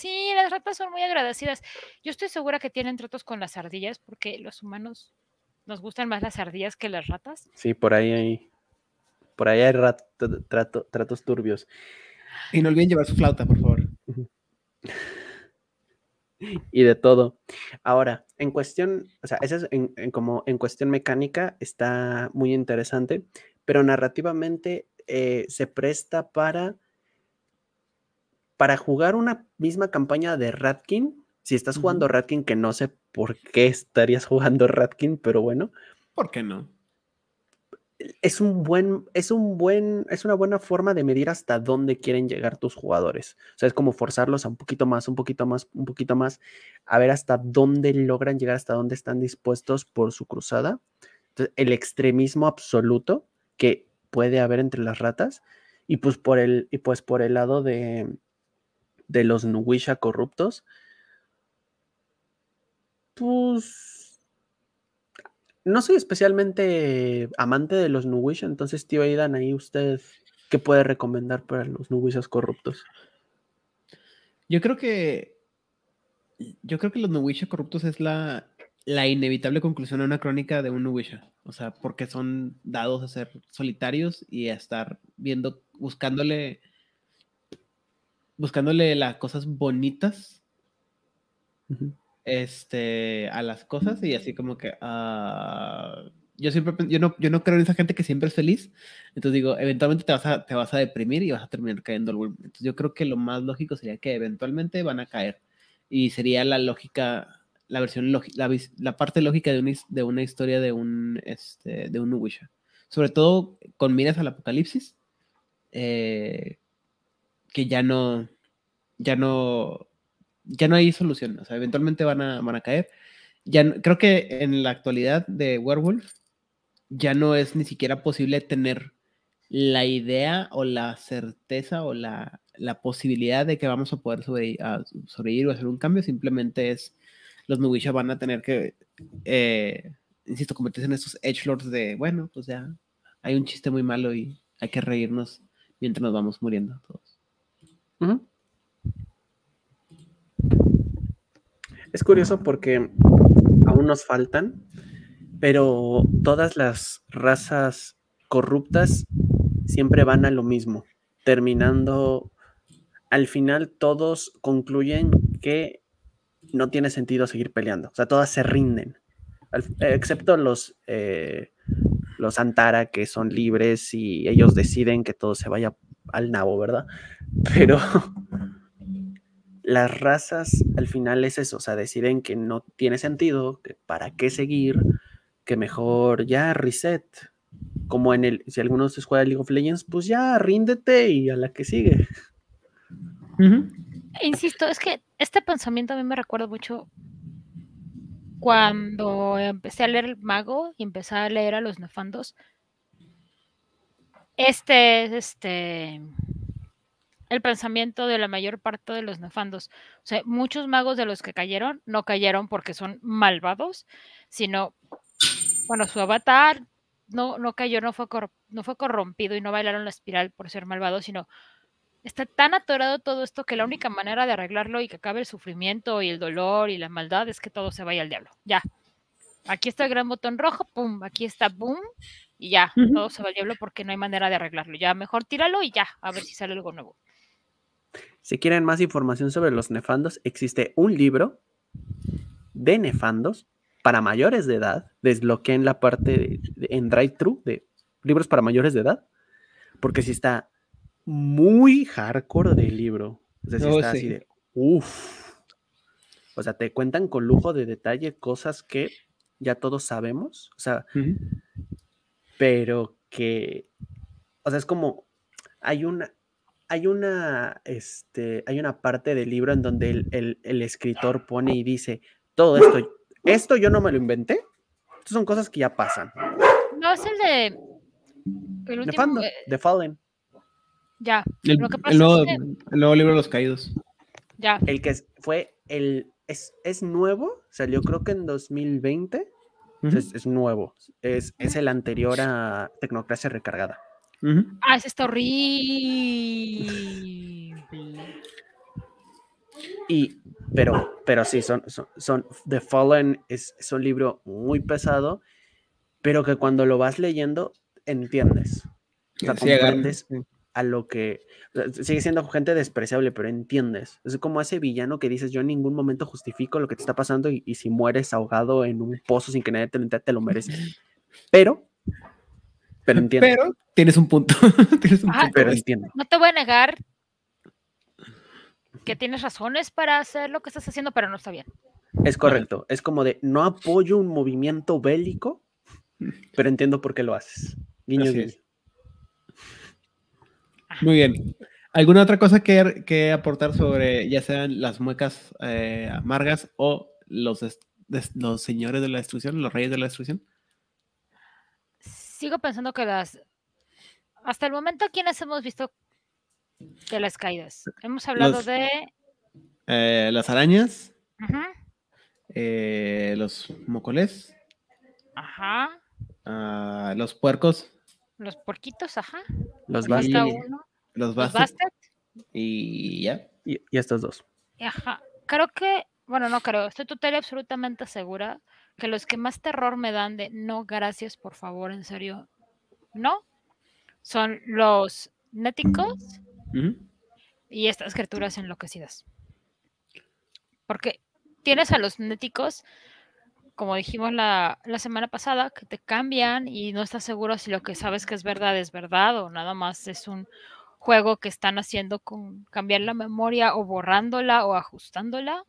Sí, las ratas son muy agradecidas. Yo estoy segura que tienen tratos con las ardillas porque los humanos nos gustan más las ardillas que las ratas. Sí, por ahí hay, por ahí hay tratos turbios. Y no olviden llevar su flauta, por favor. y de todo. Ahora, en cuestión, o sea, eso como en cuestión mecánica está muy interesante, pero narrativamente eh, se presta para para jugar una misma campaña de Ratkin, si estás jugando Ratkin, que no sé por qué estarías jugando Ratkin, pero bueno. ¿Por qué no? Es un buen, es un buen, es una buena forma de medir hasta dónde quieren llegar tus jugadores. O sea, es como forzarlos a un poquito más, un poquito más, un poquito más, a ver hasta dónde logran llegar, hasta dónde están dispuestos por su cruzada. Entonces, el extremismo absoluto que puede haber entre las ratas. Y pues por el, y pues por el lado de, de los Nuwisha corruptos, pues no soy especialmente amante de los Nuwisha, entonces tío Aidan, ahí usted, ¿qué puede recomendar para los Nuwishas corruptos? Yo creo que yo creo que los Nuwisha corruptos es la, la inevitable conclusión de una crónica de un Nuwisha. O sea, porque son dados a ser solitarios y a estar viendo, buscándole buscándole las cosas bonitas este, a las cosas y así como que... Ah, yo siempre yo no, yo no creo en esa gente que siempre es feliz. Entonces digo, eventualmente te vas a, te vas a deprimir y vas a terminar cayendo al Entonces yo creo que lo más lógico sería que eventualmente van a caer. Y sería la lógica, la versión la, la parte lógica de una, de una historia de un, este, de un Uwisha. Sobre todo con miras al apocalipsis, eh, que ya no, ya no, ya no hay solución. O sea, eventualmente van a, van a caer. Ya creo que en la actualidad de Werewolf ya no es ni siquiera posible tener la idea o la certeza o la, la posibilidad de que vamos a poder a sobrevivir o hacer un cambio. Simplemente es, los Nubisha van a tener que, eh, insisto, convertirse en estos lords de, bueno, pues ya hay un chiste muy malo y hay que reírnos mientras nos vamos muriendo todos. Es curioso porque aún nos faltan, pero todas las razas corruptas siempre van a lo mismo, terminando, al final todos concluyen que no tiene sentido seguir peleando, o sea, todas se rinden, excepto los, eh, los Antara que son libres y ellos deciden que todo se vaya al nabo, ¿verdad? Pero las razas al final es eso, o sea, deciden que no tiene sentido, que para qué seguir, que mejor ya reset. Como en el, si alguno se juega League of Legends, pues ya ríndete y a la que sigue. Insisto, es que este pensamiento a mí me recuerda mucho cuando empecé a leer el mago y empecé a leer a los nefandos, este es este el pensamiento de la mayor parte de los nefandos. O sea, muchos magos de los que cayeron no cayeron porque son malvados, sino, bueno, su avatar no, no cayó, no fue, no fue corrompido y no bailaron la espiral por ser malvado, sino está tan atorado todo esto que la única manera de arreglarlo y que acabe el sufrimiento y el dolor y la maldad es que todo se vaya al diablo. Ya, Aquí está el gran botón rojo, pum, aquí está, boom, y ya, todo se va al diablo porque no hay manera de arreglarlo. Ya, mejor tíralo y ya, a ver si sale algo nuevo. Si quieren más información sobre los nefandos, existe un libro de nefandos para mayores de edad. Desbloqueen la parte en drive-thru de libros para mayores de edad, porque si está muy hardcore del libro. O sea, si oh, está así de uff. O sea, te cuentan con lujo de detalle cosas que ya todos sabemos, o sea, pero que, o sea, es como, hay una, hay una, este, hay una parte del libro en donde el, el, escritor pone y dice, todo esto, esto yo no me lo inventé, Estas son cosas que ya pasan. No es el de... El último, The, eh, Fallen. Ya. lo el nuevo libro de los caídos. Ya. El que fue el es, nuevo, salió creo que en 2020. es, nuevo, es, el anterior a Tecnocracia Recargada. Ah, es esto horrible. y, pero, pero sí, son, son, The Fallen es, un libro muy pesado, pero que cuando lo vas leyendo entiendes. O a lo que sigue siendo gente despreciable, pero entiendes. Es como ese villano que dices, yo en ningún momento justifico lo que te está pasando y, si mueres ahogado en un pozo sin que nadie te lo te mereces. Pero, pero entiendo. Pero tienes un punto. Ah, pero No te voy a negar que tienes razones para hacer lo que estás haciendo, pero no está bien. Es correcto. Es como de, no apoyo un movimiento bélico, pero entiendo por qué lo haces. Niño. Muy bien. ¿Alguna otra cosa que, aportar sobre ya sean las muecas eh, amargas o los, los señores de la destrucción, los reyes de la destrucción? Sigo pensando que las... Hasta el momento, ¿quiénes hemos visto de las caídas? Hemos hablado de... Eh, las arañas. Eh, los mocoles. Ajá. Ah, los puercos. Los porquitos, ajá. Los Bastet. Los Bastet. Y ya. Y, estos dos. Ajá. Creo que, bueno, no creo, estoy total absolutamente segura que los que más terror me dan de no, gracias, por favor, en serio, no, son los néticos y estas criaturas enloquecidas. Porque tienes a los néticos como dijimos la, semana pasada, que te cambian y no estás seguro si lo que sabes que es verdad es verdad o nada más es un juego que están haciendo con cambiar la memoria o borrándola o ajustándola.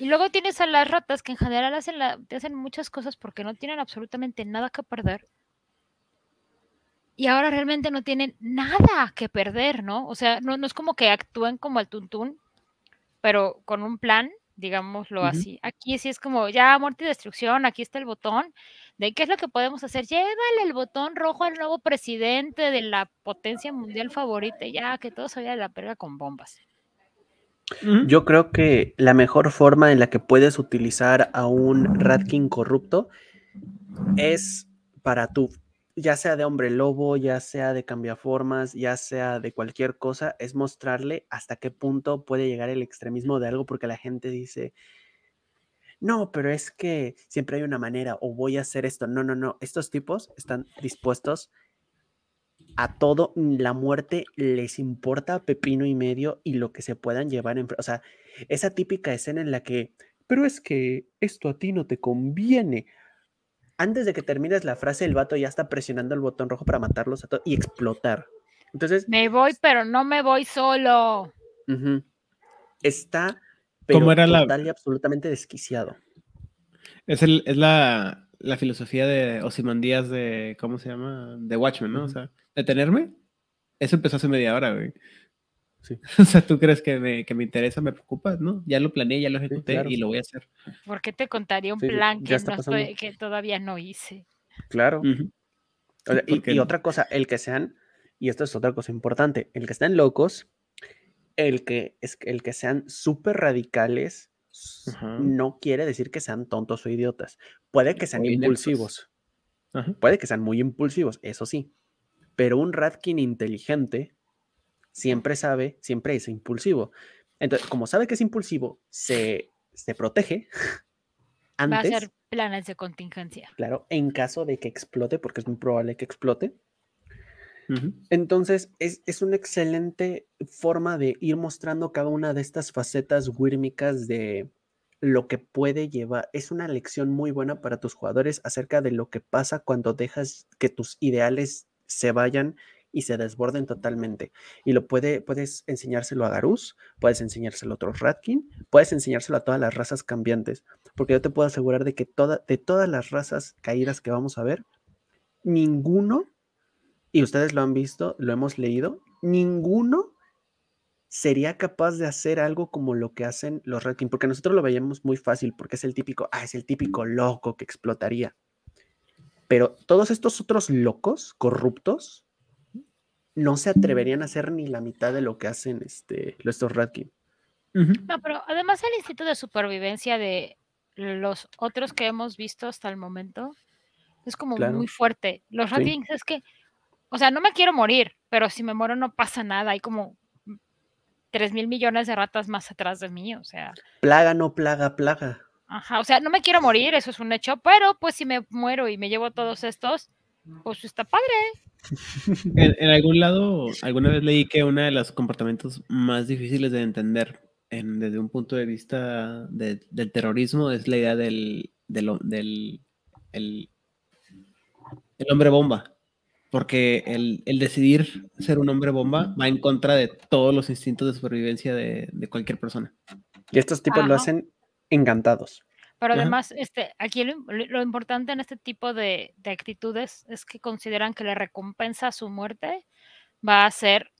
Y luego tienes a las ratas que en general hacen, hacen muchas cosas porque no tienen absolutamente nada que perder. Y ahora realmente no tienen nada que perder, ¿no? O sea, no, no es como que actúen como el tuntún, pero con un plan digámoslo así. Aquí sí es como ya muerte y destrucción, aquí está el botón de qué es lo que podemos hacer. Llévale el botón rojo al nuevo presidente de la potencia mundial favorita, ya que todo se de la perga con bombas. Yo creo que la mejor forma en la que puedes utilizar a un mm. Ratkin corrupto es para tu ya sea de hombre lobo, ya sea de cambiaformas, ya sea de cualquier cosa, es mostrarle hasta qué punto puede llegar el extremismo de algo, porque la gente dice, no, pero es que siempre hay una manera o voy a hacer esto. No, no, no, estos tipos están dispuestos a todo, mm, la muerte les importa pepino y medio y lo que se puedan llevar en... O sea, esa típica escena en la que, pero es que esto a ti no te conviene, antes de que termines la frase, el vato ya está presionando el botón rojo para matarlos a todos y explotar. Entonces. Me voy, pero no me voy solo. Está pero era la... y absolutamente desquiciado. Es, la, filosofía de Díaz de, ¿cómo se llama? De Watchmen, ¿no? O sea, detenerme. Eso empezó hace media hora, güey. o sea, tú crees que me, interesa, me preocupa, ¿no? Ya lo planeé, ya lo ejecuté y lo voy a hacer. ¿Por qué te contaría un plan que, que, todavía no hice? Claro. y, otra cosa, el que sean, y esto es otra cosa importante, el que estén locos, el que, es, el que sean súper radicales, no quiere decir que sean tontos o idiotas. Puede que sean impulsivos. Puede que sean muy impulsivos, eso sí. Pero un Radkin inteligente siempre sabe, siempre es impulsivo. Entonces, como sabe que es impulsivo, se, protege antes. Va a hacer planes de contingencia. Claro, en caso de que explote, porque es muy probable que explote. Entonces, es, es, una excelente forma de ir mostrando cada una de estas facetas guírmicas de lo que puede llevar. Es una lección muy buena para tus jugadores acerca de lo que pasa cuando dejas que tus ideales se vayan y se desborden totalmente. Y lo puede, puedes enseñárselo a Garus, puedes enseñárselo a otros Ratkin, puedes enseñárselo a todas las razas cambiantes, porque yo te puedo asegurar de que toda, de todas las razas caídas que vamos a ver, ninguno, y ustedes lo han visto, lo hemos leído, ninguno sería capaz de hacer algo como lo que hacen los Ratkin, porque nosotros lo veíamos muy fácil, porque es el típico, ah, es el típico loco que explotaría. Pero todos estos otros locos corruptos no se atreverían a hacer ni la mitad de lo que hacen este, estos Radkin. No, pero además el instinto de supervivencia de los otros que hemos visto hasta el momento es como muy fuerte. Los ratones es que, o sea, no me quiero morir, pero si me muero no pasa nada. Hay como 3 mil millones de ratas más atrás de mí, o sea. Plaga, no plaga, plaga. Ajá, o sea, no me quiero morir, eso es un hecho, pero pues si me muero y me llevo todos estos, pues está padre. En, algún lado, alguna vez leí que uno de los comportamientos más difíciles de entender desde un punto de vista del terrorismo es la idea del, del, el, hombre bomba. Porque el, decidir ser un hombre bomba va en contra de todos los instintos de supervivencia de, cualquier persona. Y estos tipos lo hacen encantados. Pero además, este, aquí lo, importante en este tipo de, actitudes es que consideran que la recompensa a su muerte va a ser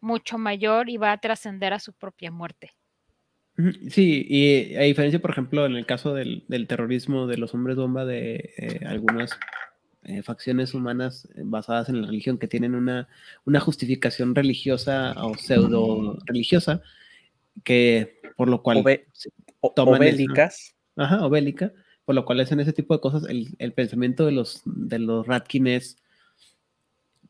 mucho mayor y va a trascender a su propia muerte. Sí, y a diferencia, por ejemplo, en el caso del, terrorismo de los hombres bomba de eh, algunas eh, facciones humanas eh, basadas en la religión que tienen una, una justificación religiosa o pseudo religiosa, que por lo cual... toman Ajá, o bélica, por lo cual es en ese tipo de cosas. El, el, pensamiento de los, de los Ratkin es,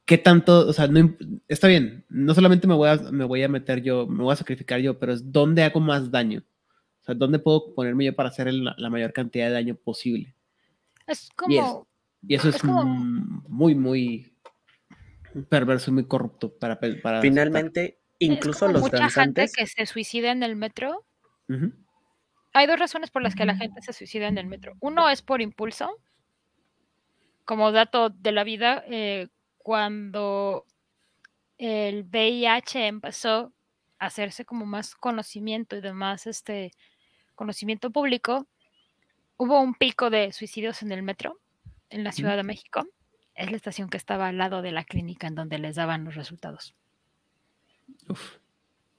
¿qué tanto? O sea, no, está bien, no solamente me voy, a, me voy a meter yo, me voy a sacrificar yo, pero es dónde hago más daño. O sea, ¿dónde puedo ponerme yo para hacer la mayor cantidad de daño posible? Es como... Y, eso es, muy, muy perverso y muy corrupto para... para Finalmente, incluso los mucha gente que se suicida en el metro hay dos razones por las que la gente se suicida en el metro. Uno es por impulso, como dato de la vida, eh, cuando el VIH empezó a hacerse como más conocimiento y demás este conocimiento público, hubo un pico de suicidios en el metro en la Ciudad de México. Es la estación que estaba al lado de la clínica en donde les daban los resultados. Uf.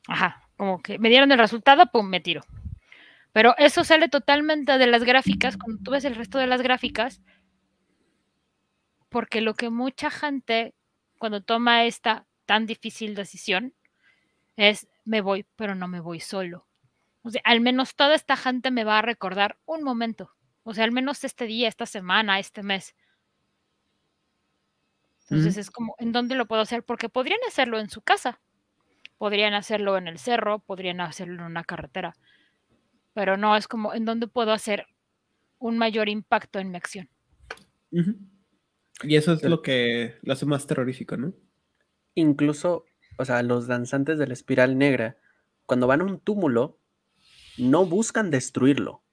Ajá, como que me dieron el resultado, pum, me tiro. Pero eso sale totalmente de las gráficas, cuando tú ves el resto de las gráficas, porque lo que mucha gente cuando toma esta tan difícil decisión es me voy, pero no me voy solo. O sea, al menos toda esta gente me va a recordar un momento. O sea, al menos este día, esta semana, este mes. Entonces es como, ¿en dónde lo puedo hacer? Porque podrían hacerlo en su casa, podrían hacerlo en el cerro, podrían hacerlo en una carretera, pero no es como en dónde puedo hacer un mayor impacto en mi acción. Y eso es lo que lo hace más terrorífico, ¿no? Incluso, o sea, los danzantes de la espiral negra, cuando van a un túmulo, no buscan destruirlo,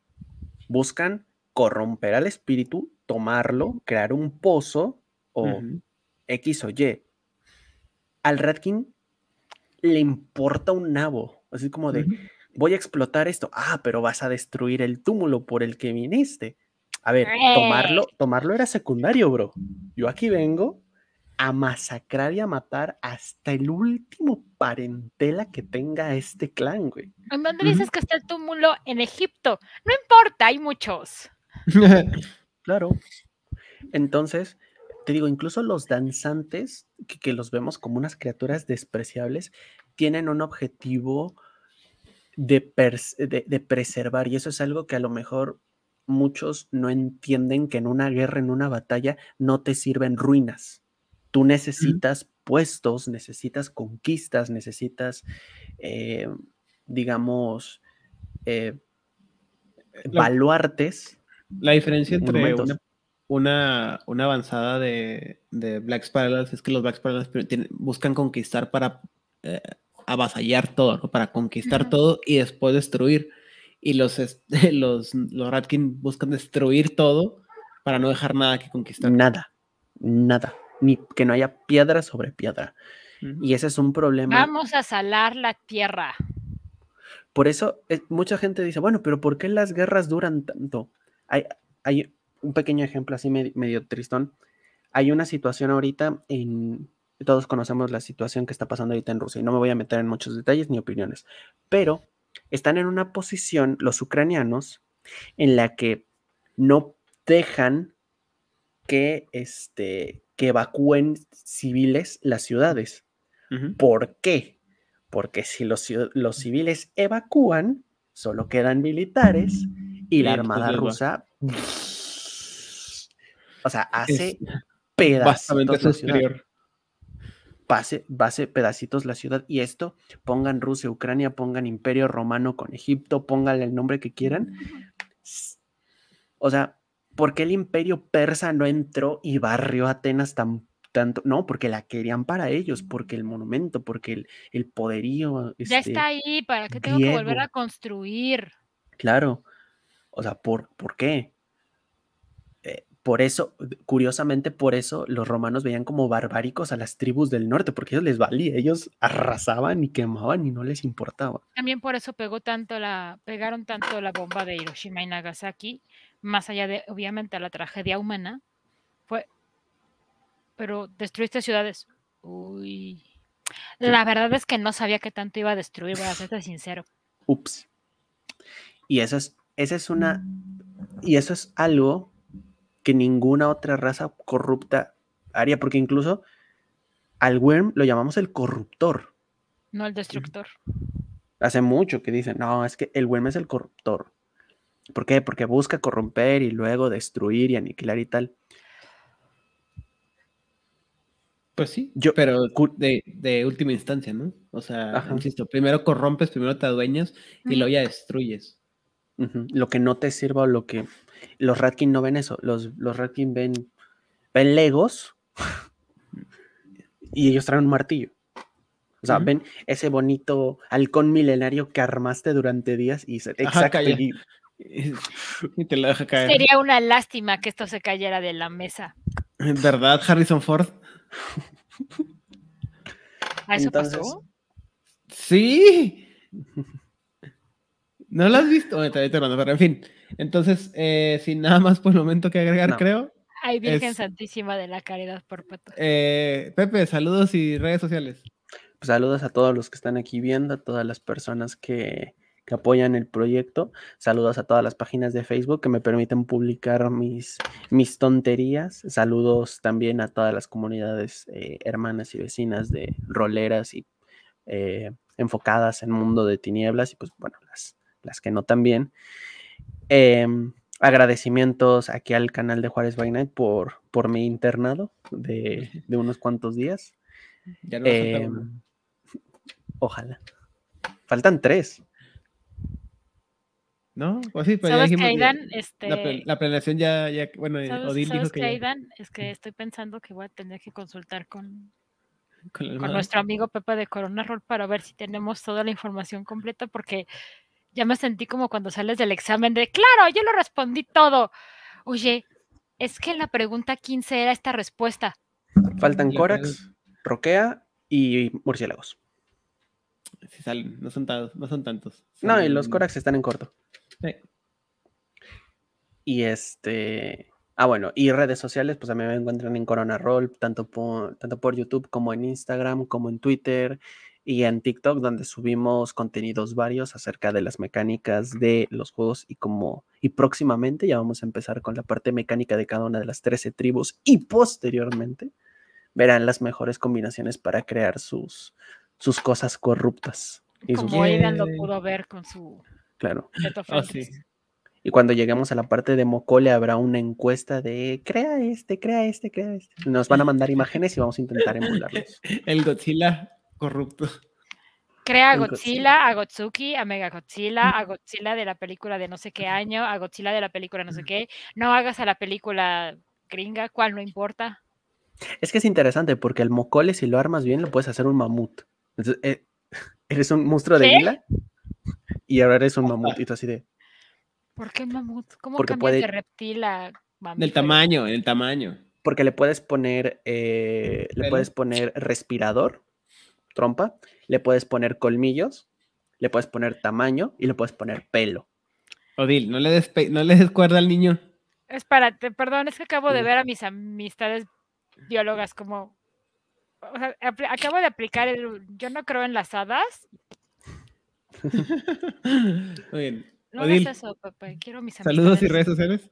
buscan corromper al espíritu, tomarlo, crear un pozo o X o Y. Al Ratkin le importa un nabo, así como de, voy a explotar esto. Ah, pero vas a destruir el túmulo por el que viniste. A ver, ¡Eh! tomarlo, tomarlo era secundario, bro. Yo aquí vengo a masacrar y a matar hasta el último parentela que tenga este clan, güey. ¿En dónde dices que está el túmulo? En Egipto. No importa, hay muchos. claro. Entonces, te digo, incluso los danzantes, que, los vemos como unas criaturas despreciables, tienen un objetivo de, preservar. Y eso es algo que a lo mejor muchos no entienden que en una guerra, en una batalla, no te sirven ruinas. Tú necesitas puestos, necesitas conquistas, necesitas, eh, digamos, eh, baluartes. La diferencia entre una, una, avanzada de, Black Spirals es que los Black Spirals buscan conquistar para eh, avasallar todo, Para conquistar todo y después destruir. Y los, este, los, los Ratkin buscan destruir todo para no dejar nada que conquistar. Nada, nada. Ni que no haya piedra sobre piedra. Y ese es un problema. Vamos a salar la tierra. Por eso eh, mucha gente dice, bueno, pero ¿por qué las guerras duran tanto? Hay, hay un pequeño ejemplo así medio tristón. Hay una situación ahorita en, todos conocemos la situación que está pasando ahorita en Rusia y no me voy a meter en muchos detalles ni opiniones, pero están en una posición los ucranianos en la que no dejan que, este, que evacúen civiles las ciudades. ¿Por qué? Porque si los, civiles evacúan, solo quedan militares y la Armada rusa, o sea, hace pedazos pase, base pedacitos la ciudad y esto, pongan Rusia, Ucrania, pongan Imperio Romano con Egipto, pónganle el nombre que quieran. O sea, ¿por qué el Imperio Persa no entró y barrió Atenas tan tanto? No, porque la querían para ellos, porque el monumento, porque el, poderío. ya este, está ahí, ¿para qué tengo que volver a construir? Claro. O sea, ¿por, ¿por qué? Por eso, curiosamente, por eso los romanos veían como barbáricos a las tribus del norte, porque ellos les valía, ellos arrasaban y quemaban y no les importaba. También por eso pegó tanto la, pegaron tanto la bomba de Hiroshima y Nagasaki, más allá de, obviamente, la tragedia humana, fue, pero destruiste ciudades. Uy. La verdad es que no sabía que tanto iba a destruir, voy a ser sincero. Ups. Y eso es, esa es una, mm. y eso es algo que ninguna otra raza corrupta haría, porque incluso al Worm lo llamamos el corruptor. No el destructor. Hace mucho que dicen, no, es que el Worm es el corruptor. ¿Por qué? Porque busca corromper y luego destruir y aniquilar y tal. Pues sí, pero de, última instancia, ¿no? O sea, insisto, primero corrompes, primero te adueñas y luego ya destruyes. Lo que no te sirva o lo que los Ratkin no ven eso, los, los Ratkin ven, ven Legos y ellos traen un martillo. O sea, ven ese bonito halcón milenario que armaste durante días y se y, te lo deja caer. Sería una lástima que esto se cayera de la mesa. ¿Verdad, Harrison Ford? ¿A eso pasó? Sí. No lo has visto, en fin. Entonces, eh, sin nada más por el momento que agregar, creo. Ay, Virgen Santísima de la Caridad por Eh, Pepe, saludos y redes sociales. Pues, saludos a todos los que están aquí viendo, a todas las personas que, apoyan el proyecto. Saludos a todas las páginas de Facebook que me permiten publicar mis, mis tonterías. Saludos también a todas las comunidades eh, hermanas y vecinas de roleras y eh, enfocadas en mundo de tinieblas y pues bueno, las, las que no también. Em, agradecimientos aquí al canal de Juárez by por, por mi internado de, unos cuantos días. Em, ojalá. Faltan tres. ¿No? Pues pues ¿Sabes Aidan, este, la, planeación ya, bueno, eh, ¿sabes, dijo que, que Aidan, es que estoy pensando que voy a tener que consultar con, con, nuestro amigo Pepe de Corona Roll para ver si tenemos toda la información completa porque ya me sentí como cuando sales del examen de, claro, yo lo respondí todo. Oye, es que la pregunta 15 era esta respuesta. Faltan Corax, Roquea y murciélagos. Sí salen, no son, tantos. No, y los Corax están en corto. Sí. Y este... Ah, bueno, y redes sociales, pues a mí me encuentran en Corona Roll, tanto por, tanto por YouTube como en Instagram, como en Twitter, y en TikTok donde subimos contenidos varios acerca de las mecánicas de los juegos y cómo... y próximamente ya vamos a empezar con la parte mecánica de cada una de las 13 tribus y posteriormente verán las mejores combinaciones para crear sus sus cosas corruptas. Y como lo pudo ver con su Claro. Ah, y cuando lleguemos a la parte de Mocole habrá una encuesta de crea este, crea este, crea este. Nos van a mandar imágenes y vamos a intentar emularlos. El Godzilla corrupto. Crea a Godzilla, a Gotsuki, a Mega Godzilla, a Godzilla de la película de no sé qué año, a Godzilla de la película no sé qué. No hagas a la película gringa, cuál no importa. Es que es interesante porque el mocole, si lo armas bien, lo puedes hacer un mamut. Eh, eres un monstruo de vila y ahora eres un mamutito así de. ¿Por qué mamut? ¿Cómo cambias puede... de reptil a mamut? Del tamaño, el tamaño. Porque le puedes poner, eh, le puedes poner respirador trompa, le puedes poner colmillos, le puedes poner tamaño y le puedes poner pelo. Odil, no le des, no le des cuerda al niño. Espérate, perdón, es que acabo de ver a mis amistades biólogas como... acabo de aplicar el... Yo no creo en las hadas. Muy bien. No es eso, papá. Quiero mis amistades. Saludos y redes sociales.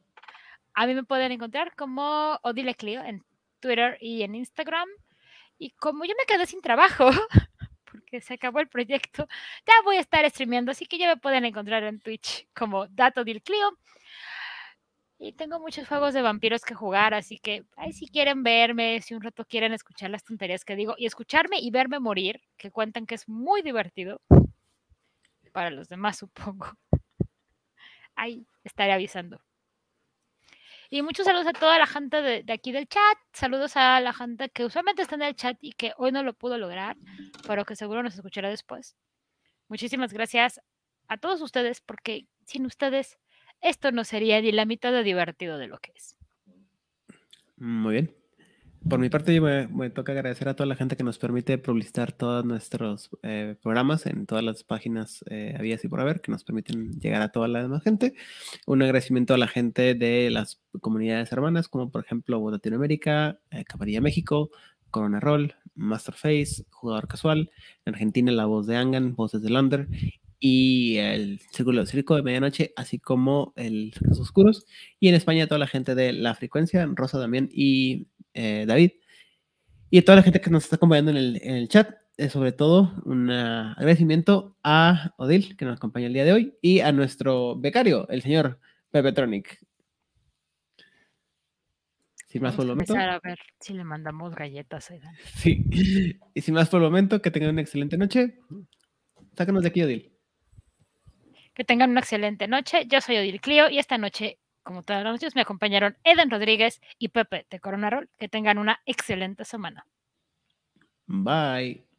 A mí me pueden encontrar como Odile Clio en Twitter y en Instagram. Y como yo me quedé sin trabajo, porque se acabó el proyecto, ya voy a estar streameando, así que ya me pueden encontrar en Twitch como Dato del Y tengo muchos juegos de vampiros que jugar, así que ahí si quieren verme, si un rato quieren escuchar las tonterías que digo y escucharme y verme morir, que cuentan que es muy divertido. Para los demás, supongo. Ahí estaré avisando. Y muchos saludos a toda la gente de, aquí del chat. Saludos a la gente que usualmente está en el chat y que hoy no lo pudo lograr, pero que seguro nos escuchará después. Muchísimas gracias a todos ustedes, porque sin ustedes esto no sería ni la mitad de divertido de lo que es. Muy bien por mi parte, me, me, toca agradecer a toda la gente que nos permite publicitar todos nuestros eh, programas en todas las páginas eh, y por haber, que nos permiten llegar a toda la demás gente. Un agradecimiento a la gente de las comunidades hermanas, como por ejemplo Latinoamérica, eh, Camarilla México, Corona Roll, Masterface, Jugador Casual, en Argentina La Voz de Angan, Voces de Lander y el Círculo del Circo de Medianoche, así como el Circos Oscuros. Y en España, toda la gente de La Frecuencia, Rosa también y eh, David, y a toda la gente que nos está acompañando en el, chat. Eh, sobre todo, un agradecimiento a Odil, que nos acompaña el día de hoy, y a nuestro becario, el señor Pepe Tronic. Sin más por momento. A ver si le mandamos galletas Sí. Y sin más por el momento, que tengan una excelente noche. Sácanos de aquí, Odil. Que tengan una excelente noche. Yo soy Odil Clio y esta noche como todas las noches, me acompañaron Eden Rodríguez y Pepe de Coronarol. Que tengan una excelente semana. Bye.